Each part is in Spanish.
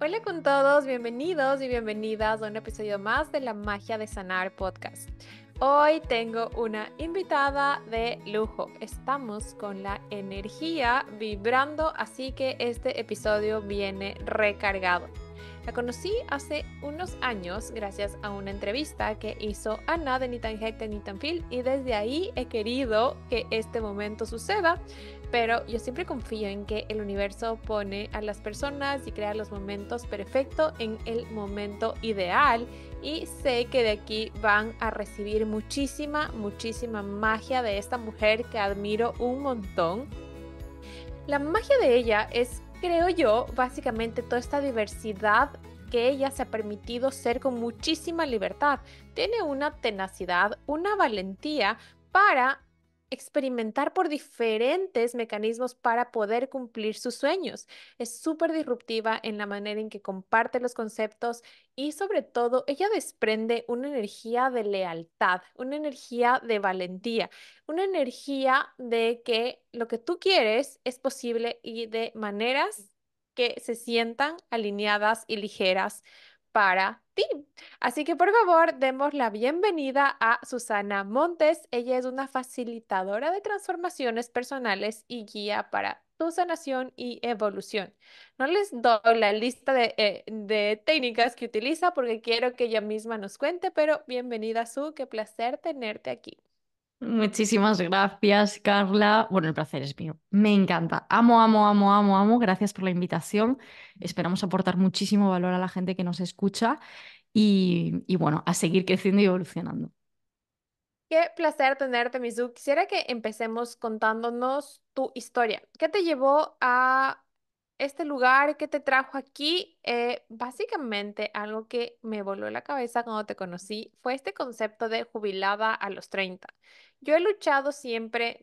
Hola con todos, bienvenidos y bienvenidas a un episodio más de La Magia de Sanar podcast. Hoy tengo una invitada de lujo. Estamos con la energía vibrando, así que este episodio viene recargado. La conocí hace unos años gracias a una entrevista que hizo Ana de Nitanjek de Fil, y desde ahí he querido que este momento suceda pero yo siempre confío en que el universo pone a las personas y crea los momentos perfectos en el momento ideal y sé que de aquí van a recibir muchísima, muchísima magia de esta mujer que admiro un montón. La magia de ella es, creo yo, básicamente toda esta diversidad que ella se ha permitido ser con muchísima libertad. Tiene una tenacidad, una valentía para experimentar por diferentes mecanismos para poder cumplir sus sueños. Es súper disruptiva en la manera en que comparte los conceptos y sobre todo ella desprende una energía de lealtad, una energía de valentía, una energía de que lo que tú quieres es posible y de maneras que se sientan alineadas y ligeras para ti. Así que por favor, demos la bienvenida a Susana Montes. Ella es una facilitadora de transformaciones personales y guía para tu sanación y evolución. No les doy la lista de, eh, de técnicas que utiliza porque quiero que ella misma nos cuente, pero bienvenida Su, qué placer tenerte aquí. Muchísimas gracias, Carla. Bueno, el placer es mío. Me encanta. Amo, amo, amo, amo, amo. Gracias por la invitación. Esperamos aportar muchísimo valor a la gente que nos escucha y, y bueno, a seguir creciendo y evolucionando. Qué placer tenerte, Mizu. Quisiera que empecemos contándonos tu historia. ¿Qué te llevó a este lugar que te trajo aquí, eh, básicamente algo que me voló la cabeza cuando te conocí fue este concepto de jubilada a los 30. Yo he luchado siempre,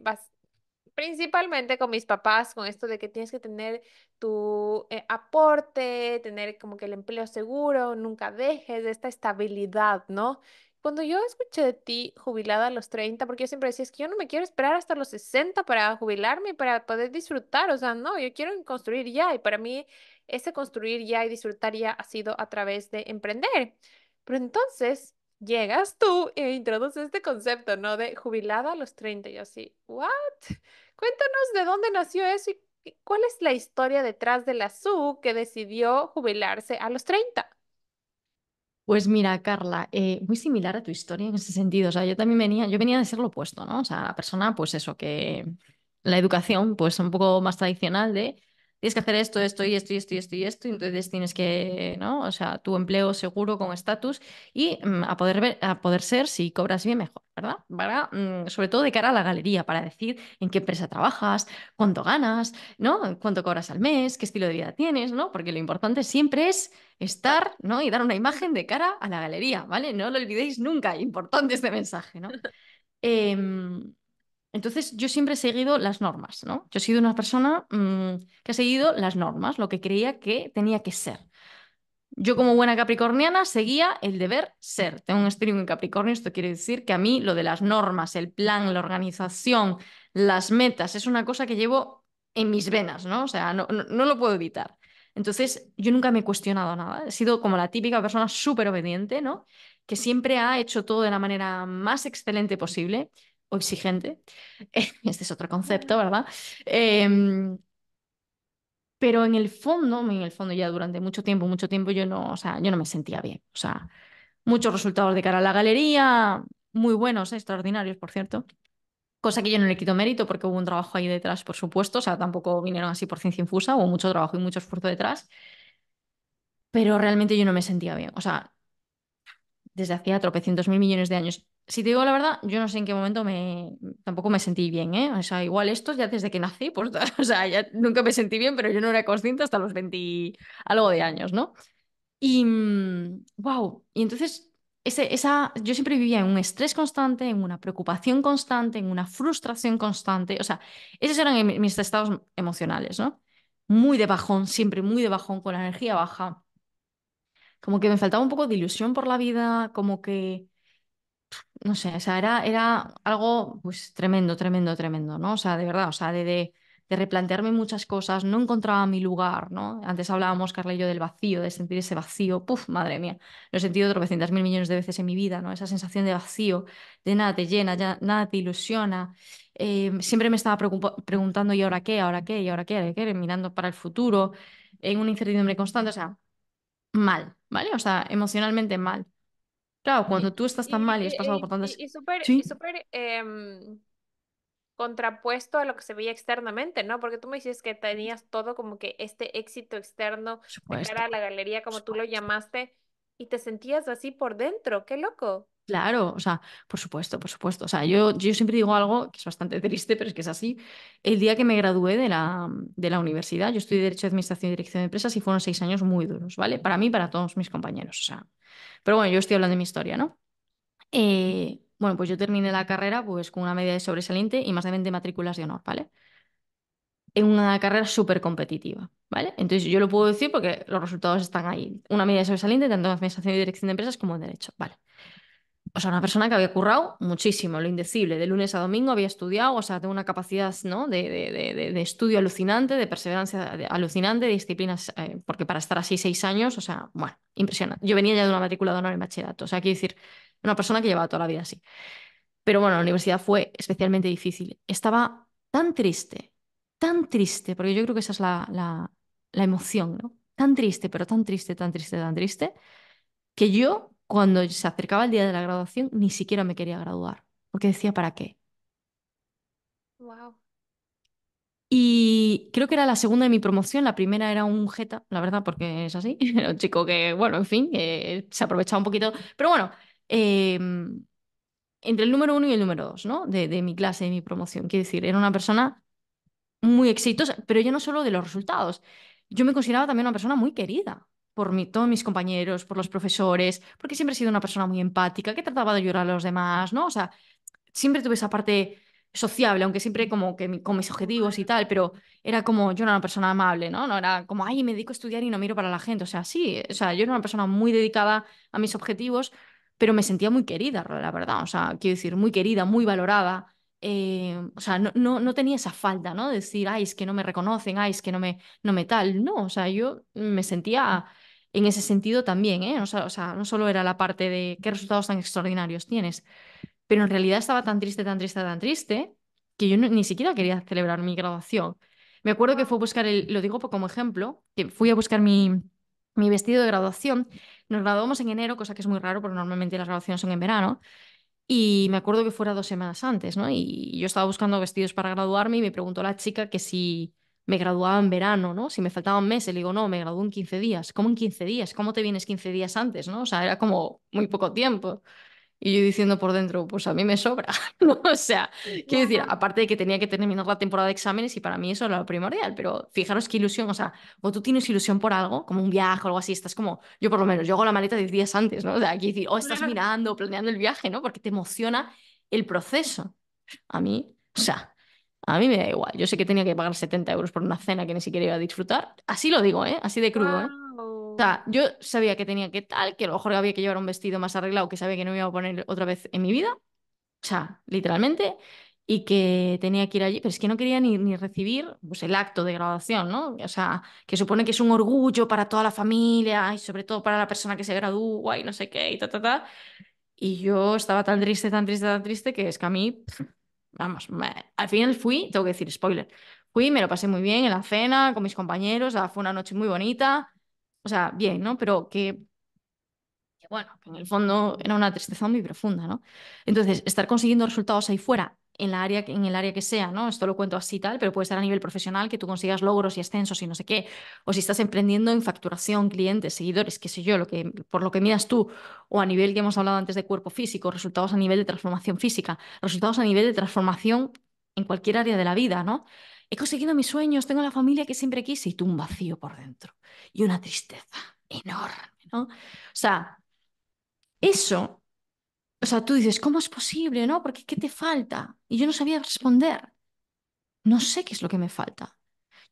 principalmente con mis papás, con esto de que tienes que tener tu eh, aporte, tener como que el empleo seguro, nunca dejes de esta estabilidad, ¿no? Cuando yo escuché de ti jubilada a los 30, porque yo siempre decía, es que yo no me quiero esperar hasta los 60 para jubilarme, para poder disfrutar, o sea, no, yo quiero construir ya y para mí ese construir ya y disfrutar ya ha sido a través de emprender. Pero entonces llegas tú e introduces este concepto, ¿no? De jubilada a los 30 y así, ¿what? Cuéntanos de dónde nació eso y cuál es la historia detrás de la SU que decidió jubilarse a los 30. Pues mira, Carla, eh, muy similar a tu historia en ese sentido. O sea, yo también venía, yo venía de ser lo opuesto, ¿no? O sea, la persona, pues eso, que la educación, pues un poco más tradicional de tienes que hacer esto, esto y esto y esto y esto y esto, entonces tienes que, ¿no? O sea, tu empleo seguro con estatus y mm, a, poder ver, a poder ser, si cobras bien, mejor, ¿verdad? Para, mm, sobre todo de cara a la galería, para decir en qué empresa trabajas, cuánto ganas, ¿no? Cuánto cobras al mes, qué estilo de vida tienes, ¿no? Porque lo importante siempre es estar, ¿no? Y dar una imagen de cara a la galería, ¿vale? No lo olvidéis nunca, importante este mensaje, ¿no? Em, entonces, yo siempre he seguido las normas, ¿no? Yo he sido una persona mm, que ha seguido las normas, lo que creía que tenía que ser. Yo como buena capricorniana seguía el deber ser. Tengo un estilo en Capricornio, esto quiere decir que a mí lo de las normas, el plan, la organización, las metas, es una cosa que llevo en mis venas, ¿no? O sea, no, lo puedo evitar. Entonces, yo nunca me he cuestionado nada. He sido como la típica persona súper obediente, ¿no? Que siempre ha hecho todo de la manera más excelente posible exigente. Este es otro concepto, ¿verdad? Em, pero en el fondo, en el fondo ya durante mucho tiempo, mucho tiempo yo no, o sea, yo no me sentía bien. O sea, muchos resultados de cara a la galería, muy buenos, extraordinarios, por cierto. Cosa que yo no le quito mérito porque hubo un trabajo ahí detrás, por supuesto. O sea, tampoco vinieron así por ciencia infusa, hubo mucho trabajo y mucho esfuerzo detrás. Pero realmente yo no me sentía bien. O sea, desde hacía tropecientos mil millones de años si te digo la verdad, yo no sé en qué momento me tampoco me sentí bien, ¿eh? O sea, igual esto ya desde que nací, pues, o sea, ya nunca me sentí bien, pero yo no era consciente hasta los 20 algo de años, ¿no? Y wow, mm, y entonces ese, esa, yo siempre vivía en un estrés constante, en una preocupación constante, en una frustración constante, o sea, esos eran mis estados emocionales, ¿no? Muy de bajón, siempre muy de bajón, con la energía baja. Como que me faltaba un poco de ilusión por la vida, como que no sé, o sea, era, era algo pues tremendo, tremendo, tremendo, ¿no? O sea, de verdad, o sea, de, de, replantearme muchas cosas, no encontraba mi lugar, ¿no? Antes hablábamos, Carla y yo, del vacío, de sentir ese vacío, puf, madre mía, lo he sentido tropecientas mil millones de veces en mi vida, ¿no? Esa sensación de vacío, de nada te llena, ya, nada te ilusiona. Em, siempre me estaba preguntando, ¿y ahora qué? ¿Ahora qué? ¿Y ahora qué? ¿Ahora qué? Mirando para el futuro, en una incertidumbre constante, o sea, mal, ¿vale? O sea, emocionalmente mal. Claro, cuando tú estás tan mal y has pasado por tantas... Y, súper em, contrapuesto a lo que se veía externamente, ¿no? Porque tú me dices que tenías todo como que este éxito externo de cara a la galería, como tú lo llamaste, y te sentías así por dentro, qué loco. Claro, o sea, por supuesto, por supuesto. O sea, yo, yo siempre digo algo que es bastante triste, pero es que es así. El día que me gradué de la, de la universidad, yo estudié Derecho de Administración y Dirección de Empresas y fueron seis años muy duros, ¿vale? Para mí para todos mis compañeros. O sea, pero bueno, yo estoy hablando de mi historia, ¿no? Eh, bueno, pues yo terminé la carrera pues con una media de sobresaliente y más de 20 matrículas de honor, ¿vale? En una carrera súper competitiva, ¿vale? Entonces yo lo puedo decir porque los resultados están ahí. Una media de sobresaliente tanto en Administración y Dirección de Empresas como en Derecho, ¿vale? o sea, una persona que había currado muchísimo, lo indecible, de lunes a domingo había estudiado, o sea, tengo una capacidad ¿no? de, de, de, estudio alucinante, de perseverancia alucinante, de disciplinas, eh, porque para estar así seis años, o sea, bueno, impresionante. Yo venía ya de una matrícula de honor en bachillerato, o sea, quiero decir, una persona que llevaba toda la vida así. Pero bueno, la universidad fue especialmente difícil. Estaba tan triste, tan triste, porque yo creo que esa es la, la, la emoción, ¿no? Tan triste, pero tan triste, tan triste, tan triste, que yo cuando se acercaba el día de la graduación, ni siquiera me quería graduar, porque decía, ¿para qué? Wow. Y creo que era la segunda de mi promoción, la primera era un jeta, la verdad, porque es así, era un chico que, bueno, en fin, eh, se aprovechaba un poquito, pero bueno, em, entre el número uno y el número dos, ¿no? De, de mi clase, de mi promoción, quiero decir, era una persona muy exitosa, pero yo no solo de los resultados, yo me consideraba también una persona muy querida, por todos mis compañeros, por los profesores, porque siempre he sido una persona muy empática, que trataba de ayudar a los demás, ¿no? O sea, siempre tuve esa parte sociable, aunque siempre como que con mis objetivos y tal, pero era como, yo era una persona amable, ¿no? No era como, ay, me dedico a estudiar y no miro para la gente, o sea, sí, o sea, yo era una persona muy dedicada a mis objetivos, pero me sentía muy querida, la verdad, o sea, quiero decir, muy querida, muy valorada, eh, o sea, no, no, no, tenía esa falta, ¿no? De decir, ay, es que no me reconocen, ay, es que no me, no me tal, no, o sea, yo me sentía en ese sentido también, ¿eh? O sea, o sea, no solo era la parte de qué resultados tan extraordinarios tienes, pero en realidad estaba tan triste, tan triste, tan triste, que yo ni siquiera quería celebrar mi graduación. Me acuerdo que fue a buscar, el, lo digo como ejemplo, que fui a buscar mi, mi vestido de graduación. Nos graduamos en enero, cosa que es muy raro porque normalmente las graduaciones son en verano. Y me acuerdo que fuera dos semanas antes, ¿no? Y yo estaba buscando vestidos para graduarme y me preguntó la chica que si me graduaba en verano, ¿no? Si me faltaban meses, le digo, no, me graduó en 15 días. ¿Cómo en 15 días? ¿Cómo te vienes 15 días antes, no? O sea, era como muy poco tiempo. Y yo diciendo por dentro, pues a mí me sobra, ¿no? O sea, quiero decir, aparte de que tenía que terminar la temporada de exámenes y para mí eso era lo primordial, pero fijaros qué ilusión, o sea, o tú tienes ilusión por algo, como un viaje o algo así, estás como, yo por lo menos, yo hago la maleta 10 días antes, ¿no? De aquí decir, o estás mirando, planeando el viaje, ¿no? Porque te emociona el proceso. A mí, o sea, a mí me da igual. Yo sé que tenía que pagar 70 euros por una cena que ni siquiera iba a disfrutar. Así lo digo, ¿eh? Así de crudo, ¿eh? O sea, yo sabía que tenía que tal, que a lo mejor había que llevar un vestido más arreglado que sabía que no me iba a poner otra vez en mi vida. O sea, literalmente. Y que tenía que ir allí, pero es que no quería ni, recibir pues, el acto de graduación, ¿no? O sea, que supone que es un orgullo para toda la familia y sobre todo para la persona que se gradúa y no sé qué y ta, ta, ta. Y yo estaba tan triste, tan triste, tan triste que es que a mí vamos, al final fui, tengo que decir spoiler, fui, me lo pasé muy bien en la cena, con mis compañeros, fue una noche muy bonita, o sea, bien, ¿no? Pero que, bueno, en el fondo era una tristeza muy profunda, ¿no? Entonces, estar consiguiendo resultados ahí fuera en, área, en el área que sea, ¿no? Esto lo cuento así tal, pero puede ser a nivel profesional que tú consigas logros y ascensos y no sé qué, o si estás emprendiendo en facturación, clientes, seguidores, qué sé yo, lo que, por lo que miras tú, o a nivel que hemos hablado antes de cuerpo físico, resultados a nivel de transformación física, resultados a nivel de transformación en cualquier área de la vida, ¿no? He conseguido mis sueños, tengo la familia que siempre quise y tú un vacío por dentro y una tristeza enorme, ¿no? O sea, eso o sea, tú dices, ¿cómo es posible? ¿No? Porque ¿qué te falta? Y yo no sabía responder. No sé qué es lo que me falta.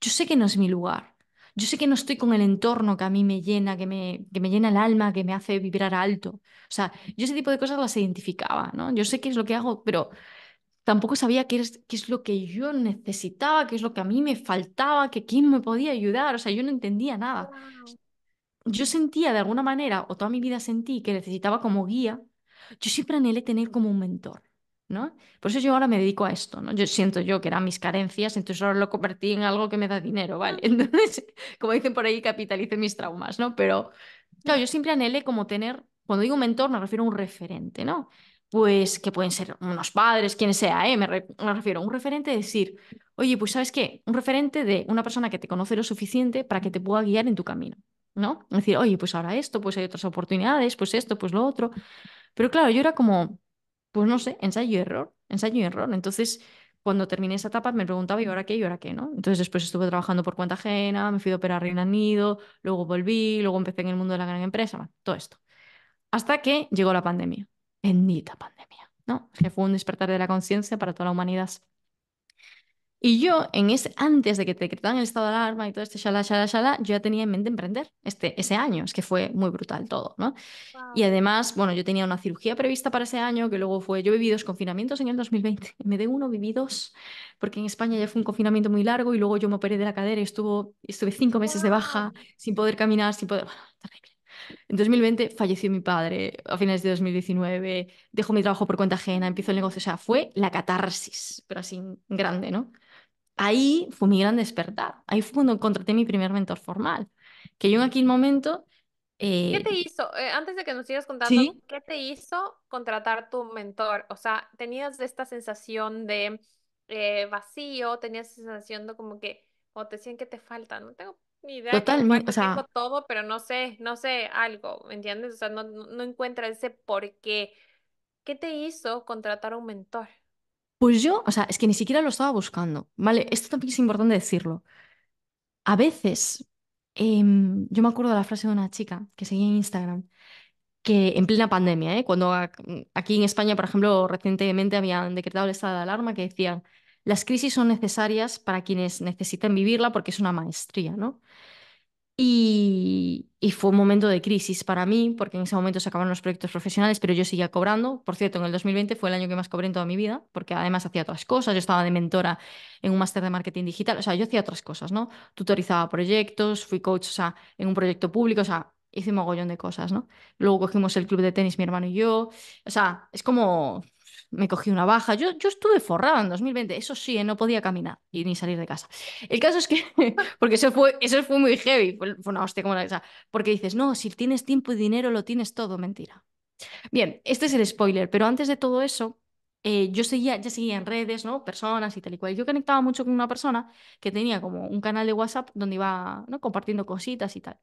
Yo sé que no es mi lugar. Yo sé que no estoy con el entorno que a mí me llena, que me, que me llena el alma, que me hace vibrar alto. O sea, yo ese tipo de cosas las identificaba, ¿no? Yo sé qué es lo que hago, pero tampoco sabía qué es, qué es lo que yo necesitaba, qué es lo que a mí me faltaba, que quién me podía ayudar. O sea, yo no entendía nada. Yo sentía de alguna manera, o toda mi vida sentí, que necesitaba como guía yo siempre anhelé tener como un mentor, ¿no? Por eso yo ahora me dedico a esto, ¿no? Yo siento yo que eran mis carencias, entonces ahora lo convertí en algo que me da dinero, ¿vale? Ah. Entonces, como dicen por ahí, capitalice mis traumas, ¿no? Pero, claro, yo siempre anhelé como tener, cuando digo mentor me refiero a un referente, ¿no? Pues que pueden ser unos padres, quien sea, ¿eh? me, refiero a un referente, decir, oye, pues sabes qué, un referente de una persona que te conoce lo suficiente para que te pueda guiar en tu camino, ¿no? decir, oye, pues ahora esto, pues hay otras oportunidades, pues esto, pues lo otro. Pero claro, yo era como, pues no sé, ensayo y error, ensayo y error. Entonces, cuando terminé esa etapa me preguntaba, ¿y ahora qué? ¿Y ahora qué? ¿no? Entonces después estuve trabajando por cuenta ajena, me fui a operar a Reino luego volví, luego empecé en el mundo de la gran empresa, todo esto. Hasta que llegó la pandemia, bendita pandemia, ¿no? que fue un despertar de la conciencia para toda la humanidad. Y yo, en ese, antes de que te decretaran el estado de alarma y todo este shala, shala, shala, yo ya tenía en mente emprender este, ese año. Es que fue muy brutal todo, ¿no? Y además, bueno, yo tenía una cirugía prevista para ese año, que luego fue, yo viví dos confinamientos en el 2020. Me vez de uno, viví dos, porque en España ya fue un confinamiento muy largo y luego yo me operé de la cadera y estuvo, estuve cinco meses de baja, sin poder caminar, sin poder... Bueno, terrible. En 2020 falleció mi padre, a finales de 2019 dejó mi trabajo por cuenta ajena, empezó el negocio, o sea, fue la catarsis, pero así grande, ¿no? ahí fue mi gran despertar. Ahí fue cuando contraté mi primer mentor formal. Que yo en aquel momento. ¿Qué eh, te hizo? Eh, antes de que nos sigas contando, ¿qué te hizo contratar tu mentor? O sea, tenías esta sensación de eh, vacío, tenías sensación de como que, o te decían que te falta, no tengo ni idea. Total, o sea. Tengo todo, pero no sé, no sé algo, ¿me entiendes? O sea, no, no encuentras ese por qué. ¿Qué te hizo contratar a un mentor? Pues yo, o sea, es que ni siquiera lo estaba buscando, ¿vale? Esto también es importante decirlo. A veces, em, yo me acuerdo de la frase de una chica que seguía en Instagram, que en plena pandemia, ¿eh? cuando aquí en España, por ejemplo, recientemente habían decretado el estado de alarma, que decían, las crisis son necesarias para quienes necesitan vivirla porque es una maestría, ¿no? Y, fue un momento de crisis para mí, porque en ese momento se acabaron los proyectos profesionales, pero yo seguía cobrando. Por cierto, en el 2020 fue el año que más cobré en toda mi vida, porque además hacía otras cosas. Yo estaba de mentora en un máster de marketing digital, o sea, yo hacía otras cosas, ¿no? Tutorizaba proyectos, fui coach, o sea, en un proyecto público, o sea, hice un mogollón de cosas, ¿no? Luego cogimos el club de tenis, mi hermano y yo. O sea, es como me cogí una baja. Yo, yo estuve forrada en 2020, eso sí, ¿eh? no podía caminar y ni salir de casa. El caso es que, porque eso fue, eso fue muy heavy, fue una como porque dices, no, si tienes tiempo y dinero lo tienes todo, mentira. Bien, este es el spoiler, pero antes de todo eso, eh, yo seguía, ya seguía en redes, ¿no? Personas y tal y cual. Yo conectaba mucho con una persona que tenía como un canal de WhatsApp donde iba ¿no? compartiendo cositas y tal.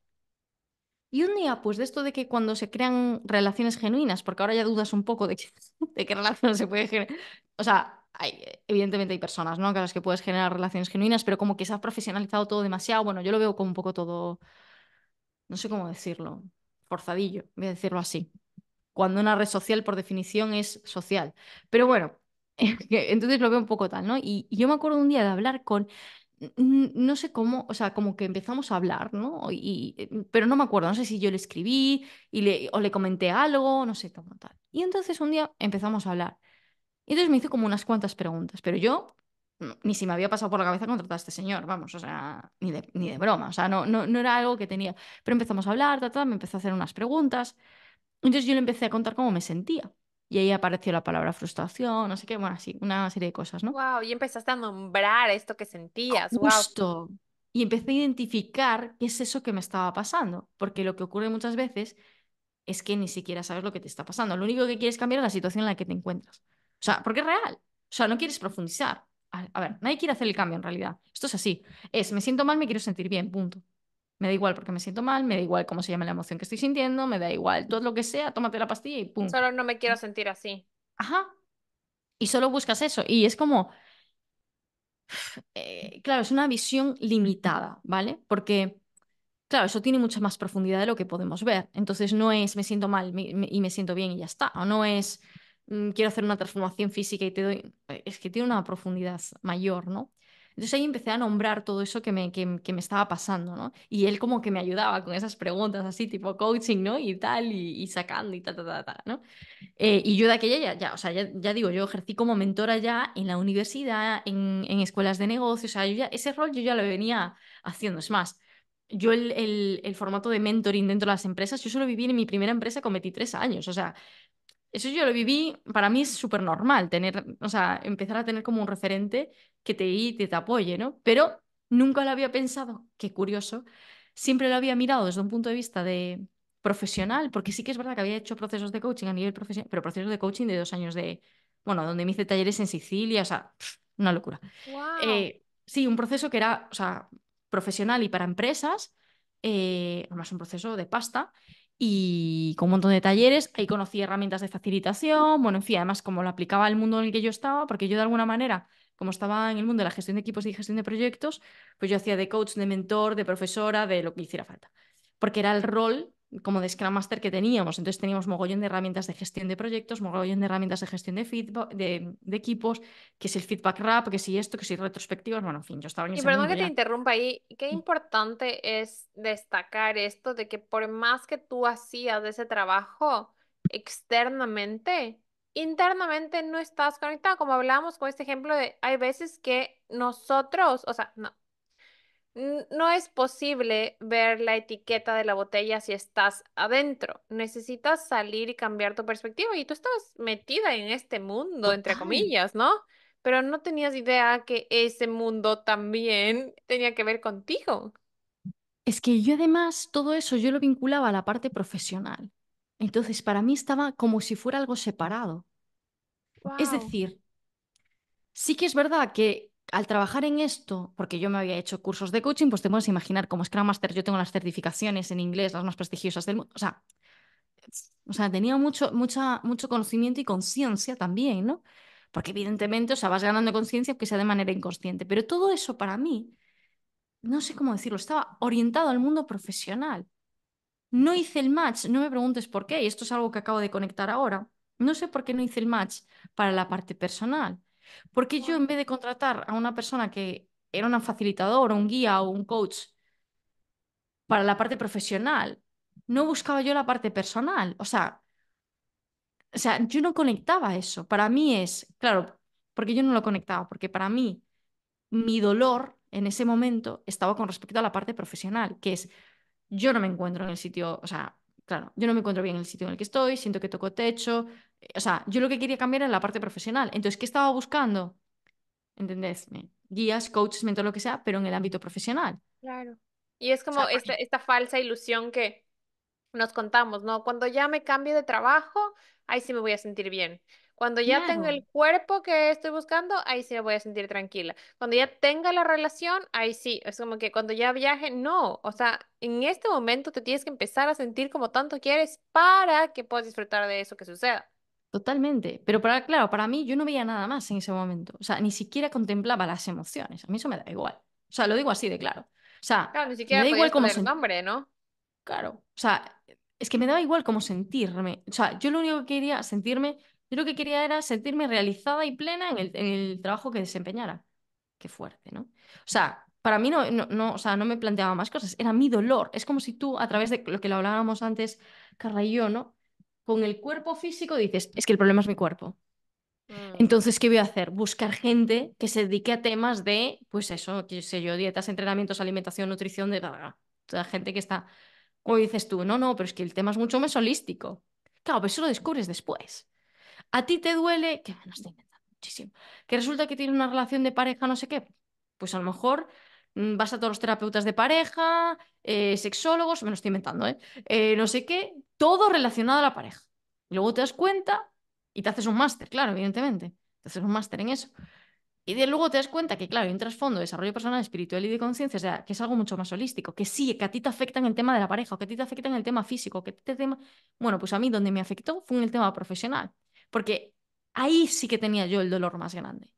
Y un día, pues de esto de que cuando se crean relaciones genuinas, porque ahora ya dudas un poco de, qué relación se puede generar, o sea, hay, eh, evidentemente hay personas, ¿no? Que las que puedes generar relaciones genuinas, pero como que se ha profesionalizado todo demasiado, bueno, yo lo veo como un poco todo, no sé cómo decirlo, forzadillo, voy a decirlo así. Cuando una red social, por definición, es social. Pero bueno, entonces lo veo un poco tal, ¿no? y yo me acuerdo un día de hablar con no sé cómo, o sea, como que empezamos a hablar, ¿no? Y, eh, pero no me acuerdo, no sé si yo le escribí y le, o le comenté algo, no sé cómo tal. Y entonces un día empezamos a hablar. Y entonces me hizo como unas cuantas preguntas, pero yo mm, ni si me había pasado por la cabeza contratar a este señor, vamos, o sea, ni de, ni de broma, o sea, no, no, era algo que tenía. Pero empezamos a hablar, me empezó a hacer unas preguntas. Entonces yo le empecé a contar cómo me sentía. Y ahí apareció la palabra frustración, no sé qué, bueno, así, una serie de cosas, ¿no? Wow, y empezaste a nombrar esto que sentías, Justo. Y empecé a identificar qué es eso que me estaba pasando, porque lo que ocurre muchas veces es que ni siquiera sabes lo que te está pasando. Lo único que quieres cambiar es la situación en la que te encuentras. O sea, porque es real. O sea, no quieres profundizar. A, a ver, nadie quiere hacer el cambio en realidad. Esto es así. Es, me siento mal, me quiero sentir bien, punto. Me da igual porque me siento mal, me da igual cómo se llama la emoción que estoy sintiendo, me da igual todo lo que sea, tómate la pastilla y pum. Solo no me quiero sentir así. Ajá. Y solo buscas eso. Y es como. Eh, claro, es una visión limitada, ¿vale? Porque, claro, eso tiene mucha más profundidad de lo que podemos ver. Entonces no es me siento mal y me siento bien y ya está. O no es mm, quiero hacer una transformación física y te doy. Eh, es que tiene una profundidad mayor, ¿no? Entonces ahí empecé a nombrar todo eso que me, que, me estaba pasando, ¿no? Y él como que me ayudaba con esas preguntas así, tipo coaching, ¿no? Y tal, y, sacando y tal, tal, tal, ta, ¿no? Eh, y yo de aquella ya, ya o sea, ya, digo, yo ejercí como mentora ya en la universidad, en, en escuelas de negocios, o sea, ya, ese rol yo ya lo venía haciendo, es más. Yo el, el, el formato de mentoring dentro de las empresas, yo solo viví en mi primera empresa con 23 años, o sea, eso yo lo viví, para mí es súper normal tener, o sea, empezar a tener como un referente que te y te, apoye, ¿no? Pero nunca lo había pensado, qué curioso, siempre lo había mirado desde un punto de vista de profesional, porque sí que es verdad que había hecho procesos de coaching a nivel profesional, pero procesos de coaching de dos años de, bueno, donde me hice talleres en Sicilia, o sea, una locura. Eh, sí, un proceso que era, o sea, profesional y para empresas, eh, además un proceso de pasta, y con un montón de talleres. Ahí conocí herramientas de facilitación, bueno, en fin, además como lo aplicaba al mundo en el que yo estaba, porque yo de alguna manera, como estaba en el mundo de la gestión de equipos y gestión de proyectos, pues yo hacía de coach, de mentor, de profesora, de lo que hiciera falta, porque era el rol como de Scrum Master que teníamos. Entonces teníamos mogollón de herramientas de gestión de proyectos, mogollón de herramientas de gestión de, feedback, de, equipos, que es el feedback wrap, que si esto, que si retrospectivas, bueno, en fin, yo estaba en Y perdón que te interrumpa ahí, qué mm. importante es destacar esto de que por más que tú hacías ese trabajo externamente, internamente no estás conectado, como hablábamos con este ejemplo de hay veces que nosotros, o sea, no, no es posible ver la etiqueta de la botella si estás adentro. Necesitas salir y cambiar tu perspectiva. Y tú estás metida en este mundo, entre comillas, ¿no? Pero no tenías idea que ese mundo también tenía que ver contigo. Es que yo además todo eso yo lo vinculaba a la parte profesional. Entonces para mí estaba como si fuera algo separado. Es decir, sí que es verdad que al trabajar en esto, porque yo me había hecho cursos de coaching, pues te puedes imaginar como Scrum Master, yo tengo las certificaciones en inglés, las más prestigiosas del mundo. O sea, tenía mucho, mucho conocimiento y conciencia también, ¿no? Porque evidentemente, o sea, vas ganando conciencia aunque sea de manera inconsciente. Pero todo eso para mí, no sé cómo decirlo, estaba orientado al mundo profesional. No hice el match, no me preguntes por qué, y esto es algo que acabo de conectar ahora. No sé por qué no hice el match para la parte personal. Porque yo en vez de contratar a una persona que era una facilitadora, un guía o un coach para la parte profesional, no buscaba yo la parte personal. O sea, o sea, yo no conectaba eso. Para mí es, claro, porque yo no lo conectaba, porque para mí mi dolor en ese momento estaba con respecto a la parte profesional, que es, yo no me encuentro en el sitio, o sea, claro, yo no me encuentro bien en el sitio en el que estoy, siento que toco techo, eh, o sea, yo lo que quería cambiar era la parte profesional. Entonces, ¿qué estaba buscando? ¿Entendés? Guías, coaches, mentores, lo que sea, pero en el ámbito profesional. Claro. Y es como esta, esta falsa ilusión que nos contamos, ¿no? Cuando ya me cambie de trabajo, ahí sí me voy a sentir bien. Cuando ya tengo tenga el cuerpo que estoy buscando, ahí sí me voy a sentir tranquila. Cuando ya tenga la relación, ahí sí. Es como que cuando ya viaje, no. O sea, en este momento te tienes que empezar a sentir como tanto quieres para que puedas disfrutar de eso que suceda. Totalmente. Pero para, claro, para mí yo no veía nada más en ese momento. O sea, ni siquiera contemplaba las emociones. A mí eso me da igual. O sea, lo digo así de claro. O sea, claro, ni siquiera me da igual como nombre, ¿no? Claro. O sea, es que me daba igual cómo sentirme. O sea, yo lo único que quería sentirme yo lo que quería era sentirme realizada y plena en el, trabajo que desempeñara. Qué fuerte, ¿no? O sea, para mí no, no, sea, no me planteaba más cosas, era mi dolor. Es como si tú, a través de lo que lo hablábamos antes, Carla yo, ¿no? Con el cuerpo físico dices, es que el problema es mi cuerpo. Mm. Entonces, ¿qué voy a hacer? Buscar gente que se dedique a temas de, pues eso, qué sé yo, dietas, entrenamientos, alimentación, nutrición, de Toda gente que está, como dices tú, no, no, pero es que el tema es mucho más holístico. Claro, pero eso lo descubres después. A ti te duele, que me lo estoy inventando muchísimo, que resulta que tienes una relación de pareja, no sé qué. Pues a lo mejor mm, vas a todos los terapeutas de pareja, eh, sexólogos, me lo estoy inventando, ¿eh? ¿eh? no sé qué, todo relacionado a la pareja. Y luego te das cuenta y te haces un máster, claro, evidentemente, te haces un máster en eso. Y de luego te das cuenta que, claro, hay un trasfondo de desarrollo personal, espiritual y de conciencia, o sea, que es algo mucho más holístico, que sí, que a ti te afecta en el tema de la pareja, o que a ti te afecta en el tema físico, que te tema... Bueno, pues a mí donde me afectó fue en el tema profesional. Porque ahí sí que tenía yo el dolor más grande.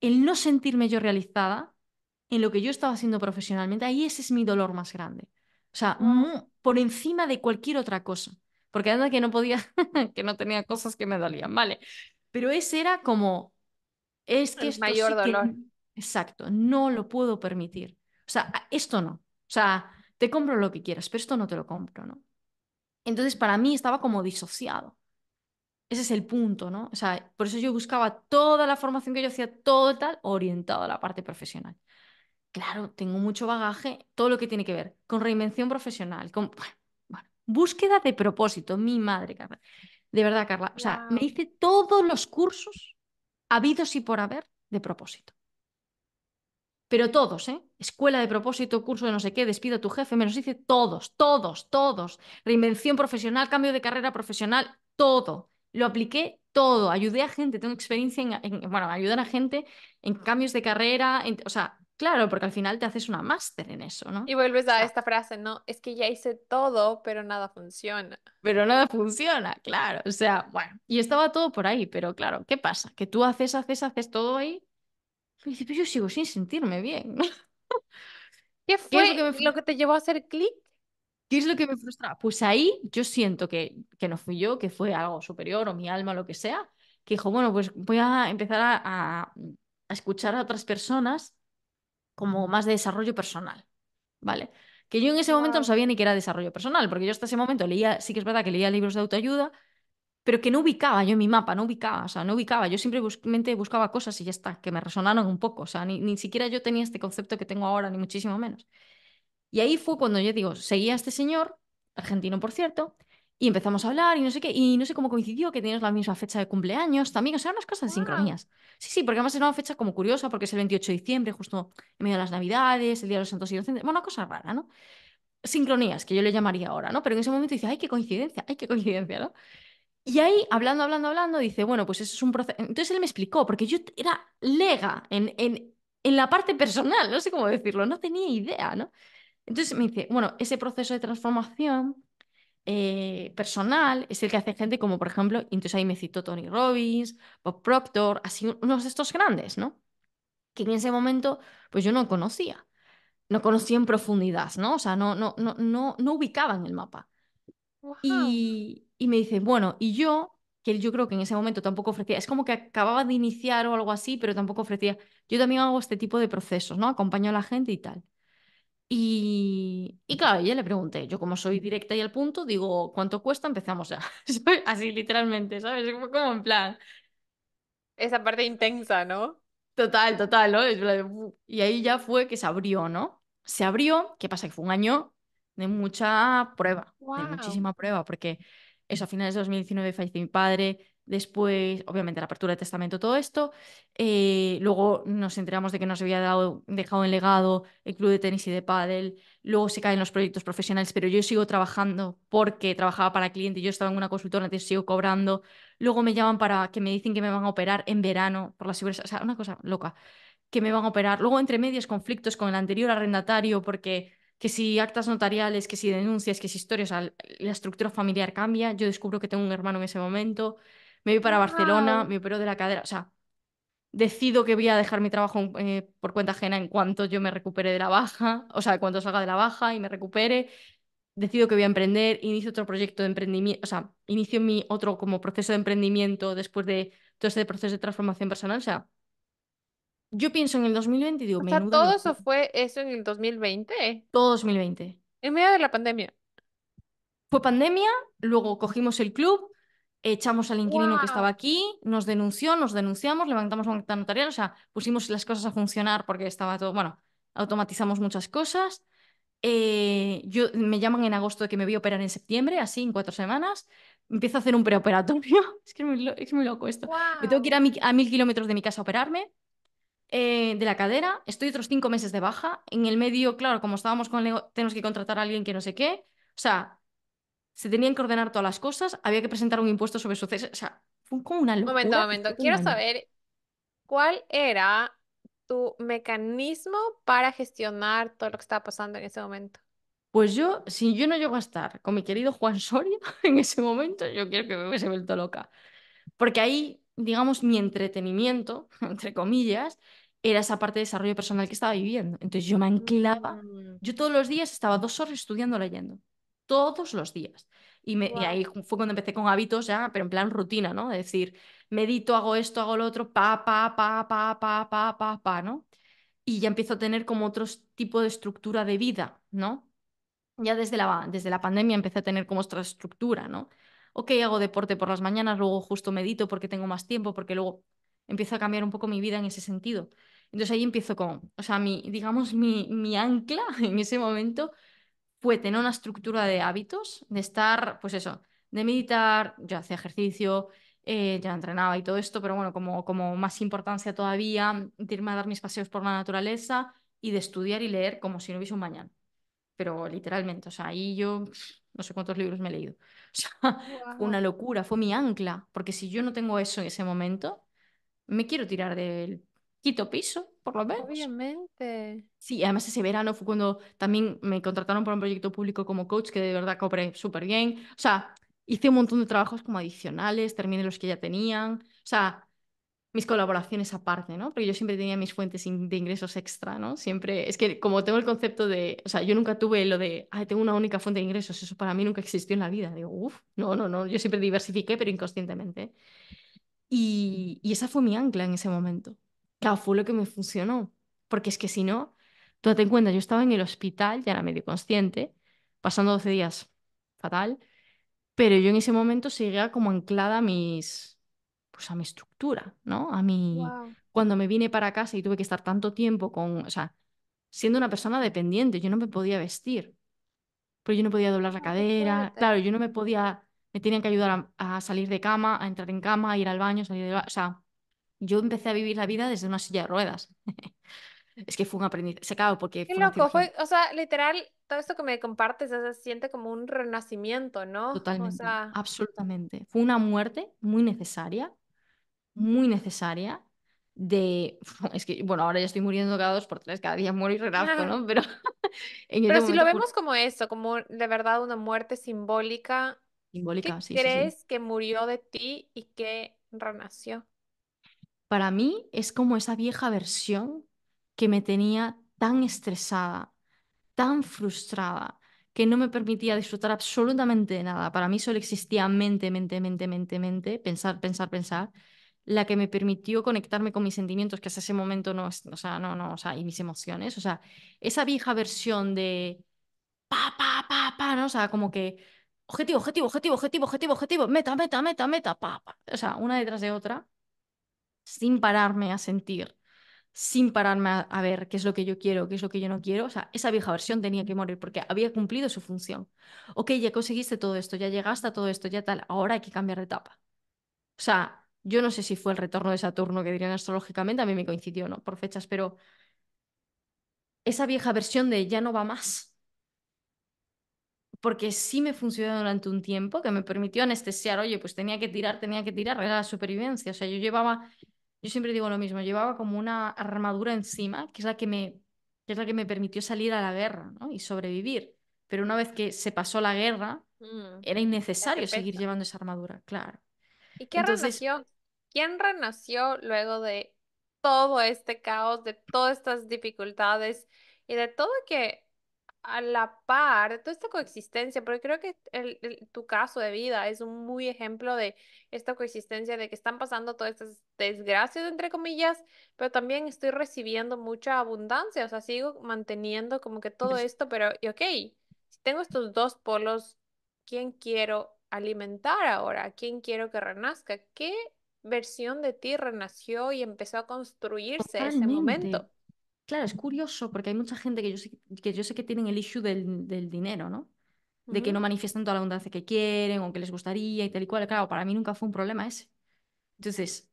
El no sentirme yo realizada en lo que yo estaba haciendo profesionalmente, ahí ese es mi dolor más grande. O sea, ah. por encima de cualquier otra cosa. Porque anda que no podía, que no tenía cosas que me dolían, ¿vale? Pero ese era como, es que... El mayor dolor. Exacto, no lo puedo permitir. O sea, esto no. O sea, te compro lo que quieras, pero esto no te lo compro, ¿no? Entonces, para mí estaba como disociado. Ese es el punto, ¿no? O sea, por eso yo buscaba toda la formación que yo hacía, todo tal, orientado a la parte profesional. Claro, tengo mucho bagaje, todo lo que tiene que ver con reinvención profesional, con bueno, búsqueda de propósito, mi madre, Carla. De verdad, Carla, o sea, me hice todos los cursos habidos y por haber de propósito. Pero todos, ¿eh? Escuela de propósito, curso de no sé qué, despido a tu jefe, me los hice todos, todos, todos. Reinvención profesional, cambio de carrera profesional, todo lo apliqué todo, ayudé a gente, tengo experiencia en, bueno, ayudar a gente en cambios de carrera, o sea, claro, porque al final te haces una máster en eso, ¿no? Y vuelves a esta frase, ¿no? Es que ya hice todo, pero nada funciona. Pero nada funciona, claro, o sea, bueno, y estaba todo por ahí, pero claro, ¿qué pasa? Que tú haces, haces, haces todo ahí, y pues yo sigo sin sentirme bien. ¿Qué fue, que que te llevó a hacer clic? ¿Qué es lo que me frustra? Pues ahí yo siento que, no fui yo, que fue algo superior o mi alma o lo que sea, que dijo, bueno, pues voy a empezar a, escuchar a otras personas como más de desarrollo personal, ¿vale? Que yo en ese momento no sabía ni que era desarrollo personal, porque yo hasta ese momento leía, sí que es verdad que leía libros de autoayuda, pero que no ubicaba yo en mi mapa, no ubicaba, o sea, no ubicaba. Yo siempre buscaba cosas y ya está, que me resonaron un poco, o sea, ni siquiera yo tenía este concepto que tengo ahora, ni muchísimo menos. Y ahí fue cuando yo digo, seguía a este señor, argentino por cierto, y empezamos a hablar y no sé qué, y no sé cómo coincidió que teníamos la misma fecha de cumpleaños también, o sea, unas cosas de sincronías. Sí, sí, porque además era una fecha como curiosa, porque es el 28 de diciembre, justo en medio de las Navidades, el Día de los Santos Inocentes, bueno, una cosa rara, ¿no? Sincronías, que yo le llamaría ahora, ¿no? Pero en ese momento dice, ay, qué coincidencia, ay, qué coincidencia, ¿no? Y ahí, hablando, hablando, hablando, dice, bueno, pues eso es un proceso. Entonces él me explicó, porque yo era lega en, en, en la parte personal, no sé cómo decirlo, no tenía idea, ¿no? Entonces me dice, bueno, ese proceso de transformación eh, personal es el que hace gente como, por ejemplo, entonces ahí me citó Tony Robbins, Bob Proctor, así unos de estos grandes, ¿no? Que en ese momento, pues yo no conocía, no conocía en profundidad, ¿no? O sea, no, no, no, no, no ubicaba en el mapa. Y, y me dice, bueno, y yo, que yo creo que en ese momento tampoco ofrecía, es como que acababa de iniciar o algo así, pero tampoco ofrecía, yo también hago este tipo de procesos, ¿no? Acompaño a la gente y tal. Y, y claro, ella le pregunté, yo como soy directa y al punto, digo, ¿cuánto cuesta? Empezamos ya. Así literalmente, ¿sabes? Como en plan. Esa parte intensa, ¿no? Total, total, ¿no? Y ahí ya fue que se abrió, ¿no? Se abrió, ¿qué pasa? Que fue un año de mucha prueba, de muchísima prueba, porque eso a finales de 2019 falleció mi padre, Después, obviamente, la apertura de testamento, todo esto. Eh, luego nos enteramos de que nos había dado, dejado en legado el club de tenis y de pádel. Luego se caen los proyectos profesionales, pero yo sigo trabajando porque trabajaba para cliente. Yo estaba en una consultora, te sigo cobrando. Luego me llaman para que me dicen que me van a operar en verano por la seguridad. O sea, una cosa loca, que me van a operar. Luego, entre medias, conflictos con el anterior arrendatario porque que si actas notariales, que si denuncias, que si historias, la estructura familiar cambia. Yo descubro que tengo un hermano en ese momento me voy para Barcelona, me opero de la cadera, o sea, decido que voy a dejar mi trabajo eh, por cuenta ajena en cuanto yo me recupere de la baja, o sea, cuando salga de la baja y me recupere, decido que voy a emprender, inicio otro proyecto de emprendimiento, o sea, inicio mi otro como proceso de emprendimiento después de todo este proceso de transformación personal, o sea, yo pienso en el 2020 y digo, todo eso fue eso en el 2020. Todo 2020. En medio de la pandemia. Fue pandemia, luego cogimos el club, echamos al inquilino que estaba aquí, nos denunció, nos denunciamos, levantamos un acta notarial, o sea, pusimos las cosas a funcionar porque estaba todo, bueno, automatizamos muchas cosas. Eh, yo, me llaman en agosto de que me voy a operar en septiembre, así en cuatro semanas. Empiezo a hacer un preoperatorio. es que es muy, loco esto. Me tengo que ir a, mil kilómetros de mi casa a operarme. Eh, de la cadera, estoy otros cinco meses de baja. En el medio, claro, como estábamos con el tenemos que contratar a alguien que no sé qué. O sea, se tenían que ordenar todas las cosas, había que presentar un impuesto sobre sucesos, o sea, fue como una locura. Momento, momento, quiero saber cuál era tu mecanismo para gestionar todo lo que estaba pasando en ese momento. Pues yo, si yo no llego a estar con mi querido Juan Soria en ese momento, yo quiero que me hubiese vuelto loca. Porque ahí, digamos, mi entretenimiento, entre comillas, era esa parte de desarrollo personal que estaba viviendo. Entonces yo me anclaba. Mm. Yo todos los días estaba dos horas estudiando, leyendo. Todos los días. Y, me, ahí fue cuando empecé con hábitos ya, pero en plan rutina, ¿no? Es decir, medito, hago esto, hago lo otro, pa, pa, pa, pa, pa, pa, pa, pa, ¿no? Y ya empiezo a tener como otro tipo de estructura de vida, ¿no? Ya desde la, desde la pandemia empecé a tener como otra estructura, ¿no? Ok, hago deporte por las mañanas, luego justo medito porque tengo más tiempo, porque luego empiezo a cambiar un poco mi vida en ese sentido. Entonces ahí empiezo con, o sea, mi, digamos, mi, mi ancla en ese momento fue tener una estructura de hábitos, de estar, pues eso, de meditar, yo hacía ejercicio, eh, ya entrenaba y todo esto, pero bueno, como, como más importancia todavía, irme a dar mis paseos por la naturaleza y de estudiar y leer como si no hubiese un mañana. Pero literalmente, o sea, ahí yo no sé cuántos libros me he leído. O sea, una locura, fue mi ancla, porque si yo no tengo eso en ese momento, me quiero tirar del quito piso, por lo menos. Obviamente. Sí, además ese verano fue cuando también me contrataron para un proyecto público como coach, que de verdad cobré súper bien. O sea, hice un montón de trabajos como adicionales, terminé los que ya tenían. O sea, mis colaboraciones aparte, ¿no? Porque yo siempre tenía mis fuentes de ingresos extra, ¿no? Siempre, es que como tengo el concepto de, o sea, yo nunca tuve lo de, ay, tengo una única fuente de ingresos, eso para mí nunca existió en la vida. Digo, uff, no, no, no, yo siempre diversifiqué, pero inconscientemente. Y, y esa fue mi ancla en ese momento. Claro, fue lo que me funcionó, porque es que si no, tú en cuenta, yo estaba en el hospital, ya era medio consciente, pasando 12 días fatal, pero yo en ese momento seguía como anclada a mis, pues a mi estructura, ¿no? A mi... Cuando me vine para casa y tuve que estar tanto tiempo con, o sea, siendo una persona dependiente, yo no me podía vestir, pero yo no podía doblar la cadera, claro, yo no me podía, me tenían que ayudar a, salir de cama, a entrar en cama, a ir al baño, salir de... O sea, yo empecé a vivir la vida desde una silla de ruedas. es que fue un aprendizaje, acabó porque... Qué fue loco, fue, o sea, literal, todo esto que me compartes se siente como un renacimiento, ¿no? Totalmente, absolutamente. Fue una muerte muy necesaria, muy necesaria, de... Es que, bueno, ahora ya estoy muriendo cada dos por tres, cada día muero y renazco, ¿no? Pero, Pero si lo vemos como eso, como de verdad una muerte simbólica, simbólica ¿qué sí, crees que murió de ti y que renació? para mí es como esa vieja versión que me tenía tan estresada, tan frustrada, que no me permitía disfrutar absolutamente de nada. Para mí solo existía mente, mente, mente, mente, mente, pensar, pensar, pensar, la que me permitió conectarme con mis sentimientos, que hasta ese momento no, o sea, no, no, o sea, y mis emociones, o sea, esa vieja versión de pa, pa, pa, pa, ¿no? O sea, como que objetivo, objetivo, objetivo, objetivo, objetivo, objetivo, meta, meta, meta, meta, pa, o sea, una detrás de otra, sin pararme a sentir, sin pararme a, ver qué es lo que yo quiero, qué es lo que yo no quiero. O sea, esa vieja versión tenía que morir porque había cumplido su función. Ok, ya conseguiste todo esto, ya llegaste a todo esto, ya tal, ahora hay que cambiar de etapa. O sea, yo no sé si fue el retorno de Saturno que dirían astrológicamente, a mí me coincidió, ¿no? Por fechas, pero esa vieja versión de ya no va más porque sí me funcionó durante un tiempo, que me permitió anestesiar, oye, pues tenía que tirar, tenía que tirar, era la supervivencia. O sea, yo llevaba, yo siempre digo lo mismo, llevaba como una armadura encima, que es la que me, es la que me permitió salir a la guerra y sobrevivir. Pero una vez que se pasó la guerra, mm. era innecesario seguir llevando esa armadura, claro. ¿Y qué renació? ¿Quién renació luego de todo este caos, de todas estas dificultades y de todo que a la par, toda esta coexistencia, porque creo que el, tu caso de vida es un muy ejemplo de esta coexistencia, de que están pasando todas estas desgracias, entre comillas, pero también estoy recibiendo mucha abundancia, o sea, sigo manteniendo como que todo esto, pero, y ok, si tengo estos dos polos, ¿quién quiero alimentar ahora? ¿Quién quiero que renazca? ¿Qué versión de ti renació y empezó a construirse en ese momento? Claro, es curioso porque hay mucha gente que yo sé que, yo sé que tienen el issue del, dinero, ¿no? De que no manifiestan toda la abundancia que quieren o que les gustaría y tal y cual. Claro, para mí nunca fue un problema ese. Entonces,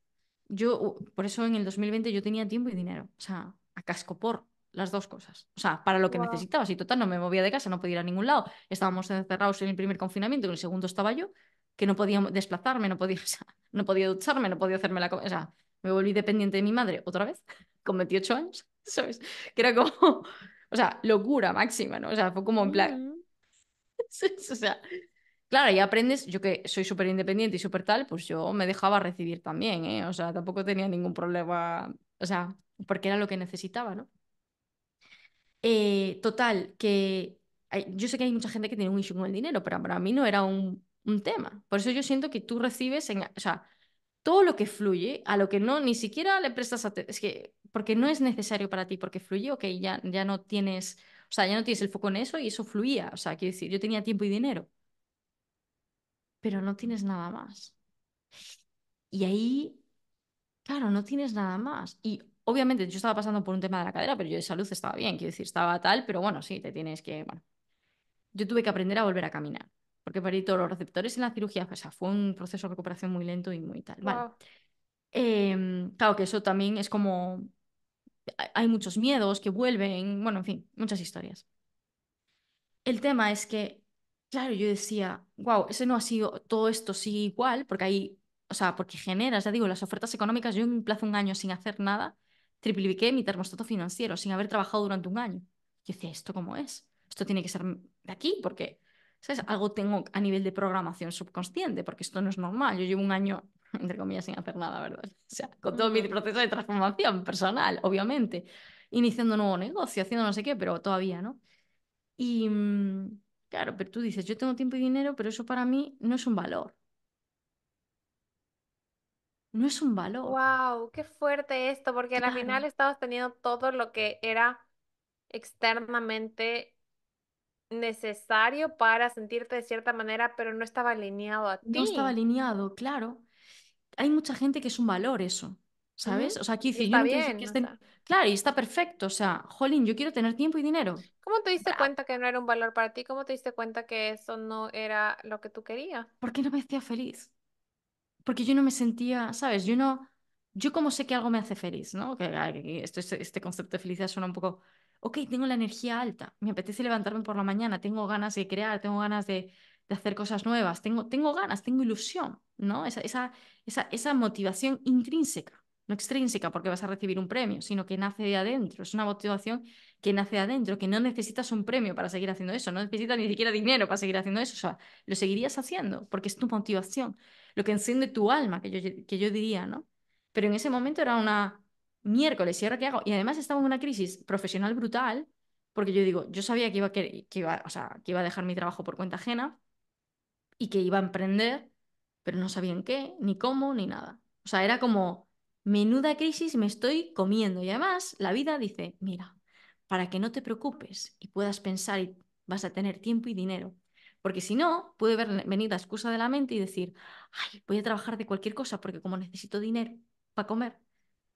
yo, por eso en el 2020 yo tenía tiempo y dinero. O sea, a casco por las dos cosas. O sea, para lo que necesitaba. Si total no me movía de casa, no podía ir a ningún lado. Estábamos encerrados en el primer confinamiento, en el segundo estaba yo, que no podía desplazarme, no podía, no podía ducharme, no podía hacerme la... O sea, me volví dependiente de mi madre otra vez, con 28 años. ¿Sabes? Que era como, o sea, locura máxima, ¿no? O sea, fue como en plan... o sea, claro, y aprendes, yo que soy súper independiente y súper tal, pues yo me dejaba recibir también, ¿eh? O sea, tampoco tenía ningún problema, o sea, porque era lo que necesitaba, ¿no? Eh, total, que yo sé que hay mucha gente que tiene un issue con el dinero, pero para mí no era un, un tema. Por eso yo siento que tú recibes, en, o sea, todo lo que fluye, a lo que no, ni siquiera le prestas atención, es que, porque no es necesario para ti, porque fluye, ok, ya, ya no tienes, o sea, ya no tienes el foco en eso y eso fluía, o sea, quiero decir, yo tenía tiempo y dinero, pero no tienes nada más. Y ahí, claro, no tienes nada más. Y obviamente yo estaba pasando por un tema de la cadera, pero yo de salud estaba bien, quiero decir, estaba tal, pero bueno, sí, te tienes que, bueno, yo tuve que aprender a volver a caminar porque perdí todos los receptores en la cirugía. O sea, fue un proceso de recuperación muy lento y muy tal. Em, claro que eso también es como... Hay muchos miedos que vuelven, bueno, en fin, muchas historias. El tema es que, claro, yo decía, wow, ese no ha sido, todo esto sigue igual, porque hay, o sea, porque generas, ya digo, las ofertas económicas, yo un plazo un año sin hacer nada, tripliqué mi termostato financiero sin haber trabajado durante un año. Yo decía, ¿esto cómo es? Esto tiene que ser de aquí, porque ¿sabes? Algo tengo a nivel de programación subconsciente, porque esto no es normal. Yo llevo un año, entre comillas, sin hacer nada, ¿verdad? O sea, con todo mi proceso de transformación personal, obviamente, iniciando un nuevo negocio, haciendo no sé qué, pero todavía, ¿no? Y mm, claro, pero tú dices, yo tengo tiempo y dinero, pero eso para mí no es un valor. No es un valor. ¡Wow! ¡Qué fuerte esto! Porque al final estabas teniendo todo lo que era externamente necesario para sentirte de cierta manera, pero no estaba alineado a ti. No estaba alineado, claro. Hay mucha gente que es un valor eso, ¿sabes? O sea, aquí Claro, y está perfecto. O sea, jolín, yo quiero tener tiempo y dinero. ¿Cómo te diste ah. cuenta que no era un valor para ti? ¿Cómo te diste cuenta que eso no era lo que tú querías? Porque no me hacía feliz. Porque yo no me sentía, ¿sabes? Yo no... Yo como sé que algo me hace feliz, ¿no? Que, este, este concepto de felicidad suena un poco ok, tengo la energía alta, me apetece levantarme por la mañana, tengo ganas de crear, tengo ganas de, hacer cosas nuevas, tengo, tengo ganas, tengo ilusión, ¿no? Esa, motivación intrínseca, no extrínseca porque vas a recibir un premio, sino que nace de adentro, es una motivación que nace de adentro, que no necesitas un premio para seguir haciendo eso, no necesitas ni siquiera dinero para seguir haciendo eso, o sea, lo seguirías haciendo porque es tu motivación, lo que enciende tu alma, que yo, que yo diría, ¿no? Pero en ese momento era una miércoles, ¿y ahora qué hago? Y además estaba en una crisis profesional brutal, porque yo digo, yo sabía que iba, o sea, que iba a dejar mi trabajo por cuenta ajena y que iba a emprender, pero no sabía en qué, ni cómo, ni nada. O sea, era como, menuda crisis me estoy comiendo. Y además la vida dice, mira, para que no te preocupes y puedas pensar y vas a tener tiempo y dinero. Porque si no, puede venir la excusa de la mente y decir, ay, voy a trabajar de cualquier cosa porque como necesito dinero para comer,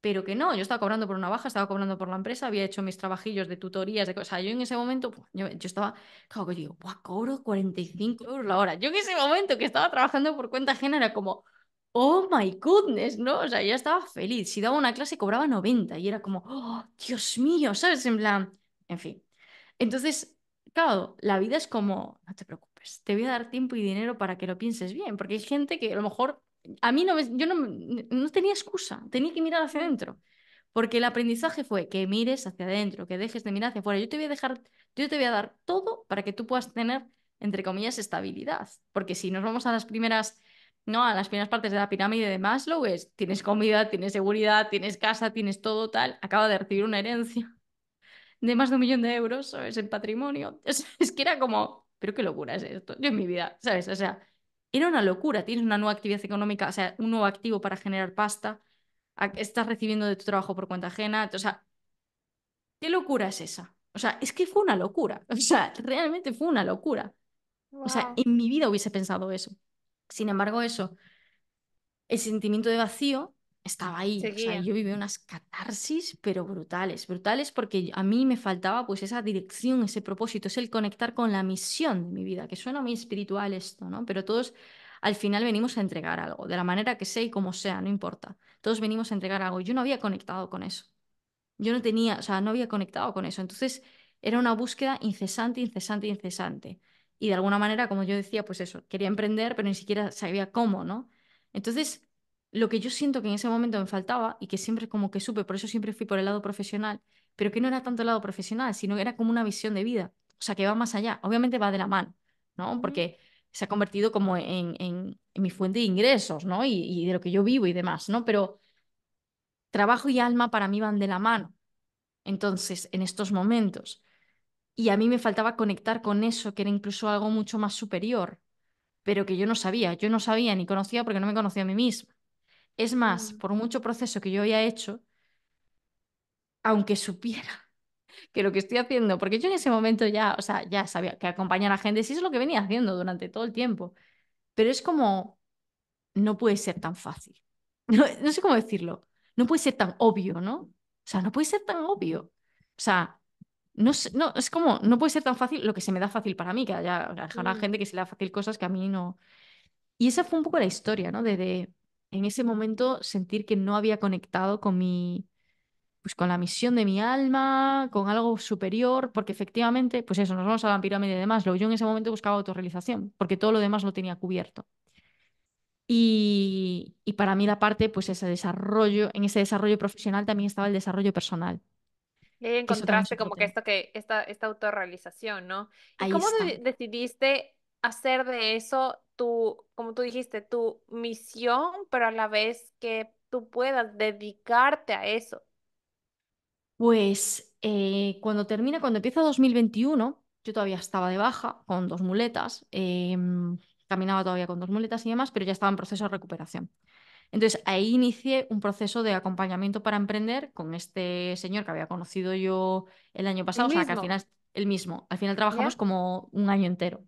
pero que no, yo estaba cobrando por una baja, estaba cobrando por la empresa, había hecho mis trabajillos de tutorías, de cosas. Yo en ese momento, yo, estaba, claro que digo, cobro 45 euros la hora. Yo en ese momento que estaba trabajando por cuenta ajena era como, oh my goodness, ¿no? O sea, ya estaba feliz. Si daba una clase cobraba 90 y era como, oh, Dios mío, ¿sabes? En plan, en fin. Entonces, claro, la vida es como, no te preocupes, te voy a dar tiempo y dinero para que lo pienses bien, porque hay gente que a lo mejor a mí no, yo no, tenía excusa, tenía que mirar hacia adentro. Porque el aprendizaje fue que mires hacia adentro, que dejes de mirar hacia afuera. Yo te voy a dejar, yo te voy a dar todo para que tú puedas tener, entre comillas, estabilidad. Porque si nos vamos a las primeras, no, a las primeras partes de la pirámide de Maslow es tienes comida, tienes seguridad, tienes casa, tienes todo tal. Acaba de recibir una herencia de más de un millón de euros, ¿sabes? En patrimonio. Es, es que era como, pero qué locura es esto. Yo en mi vida, ¿sabes? O sea, era una locura, tienes una nueva actividad económica, o sea, un nuevo activo para generar pasta, estás recibiendo de tu trabajo por cuenta ajena, o sea, ¿qué locura es esa? O sea, es que fue una locura, o sea, realmente fue una locura. O sea, en mi vida hubiese pensado eso. Sin embargo, eso, el sentimiento de vacío estaba ahí. O sea, yo viví unas catarsis, pero brutales, brutales porque a mí me faltaba pues esa dirección, ese propósito, es el conectar con la misión de mi vida, que suena muy espiritual esto, ¿no? Pero todos al final venimos a entregar algo, de la manera que sea y como sea, no importa. Todos venimos a entregar algo. Yo no había conectado con eso. Yo no tenía, o sea, no había conectado con eso. Entonces era una búsqueda incesante, incesante, incesante. Y de alguna manera, como yo decía, pues eso, quería emprender, pero ni siquiera sabía cómo, ¿no? Entonces, lo que yo siento que en ese momento me faltaba y que siempre como que supe, por eso siempre fui por el lado profesional, pero que no era tanto el lado profesional, sino que era como una visión de vida, o sea, que va más allá, obviamente va de la mano, ¿no? Porque se ha convertido como en, en, mi fuente de ingresos, ¿no? Y, y, de lo que yo vivo y demás, ¿no? Pero trabajo y alma para mí van de la mano, entonces, en estos momentos. Y a mí me faltaba conectar con eso, que era incluso algo mucho más superior, pero que yo no sabía, yo no sabía ni conocía porque no me conocía a mí misma. Es más, mm. por mucho proceso que yo haya hecho, aunque supiera que lo que estoy haciendo, porque yo en ese momento ya, o sea, ya sabía que acompañar a gente, sí es lo que venía haciendo durante todo el tiempo, pero es como, no puede ser tan fácil. No, sé cómo decirlo, no puede ser tan obvio, ¿no? O sea, no puede ser tan obvio. O sea, no, no es como, no puede ser tan fácil lo que se me da fácil para mí, que haya, mm. gente que se le da fácil cosas que a mí no. Y esa fue un poco la historia, ¿no? de en ese momento sentir que no había conectado con mi pues con la misión de mi alma, con algo superior, porque efectivamente, pues eso, nos vamos a la pirámide demás demás. Yo en ese momento buscaba autorrealización, porque todo lo demás lo tenía cubierto. Y, y para mí la parte, pues ese desarrollo, en ese desarrollo profesional también estaba el desarrollo personal. Y ahí encontraste como que esto que esta, esta autorrealización, ¿no? ¿Y cómo decidiste hacer de eso tu, como tú dijiste, tu misión, pero a la vez que tú puedas dedicarte a eso. Pues eh, cuando termina, cuando empieza 2021, yo todavía estaba de baja con dos muletas, em, caminaba todavía con dos muletas y demás, pero ya estaba en proceso de recuperación. Entonces ahí inicié un proceso de acompañamiento para emprender con este señor que había conocido yo el año pasado, o sea que al final el mismo. Al final trabajamos como un año entero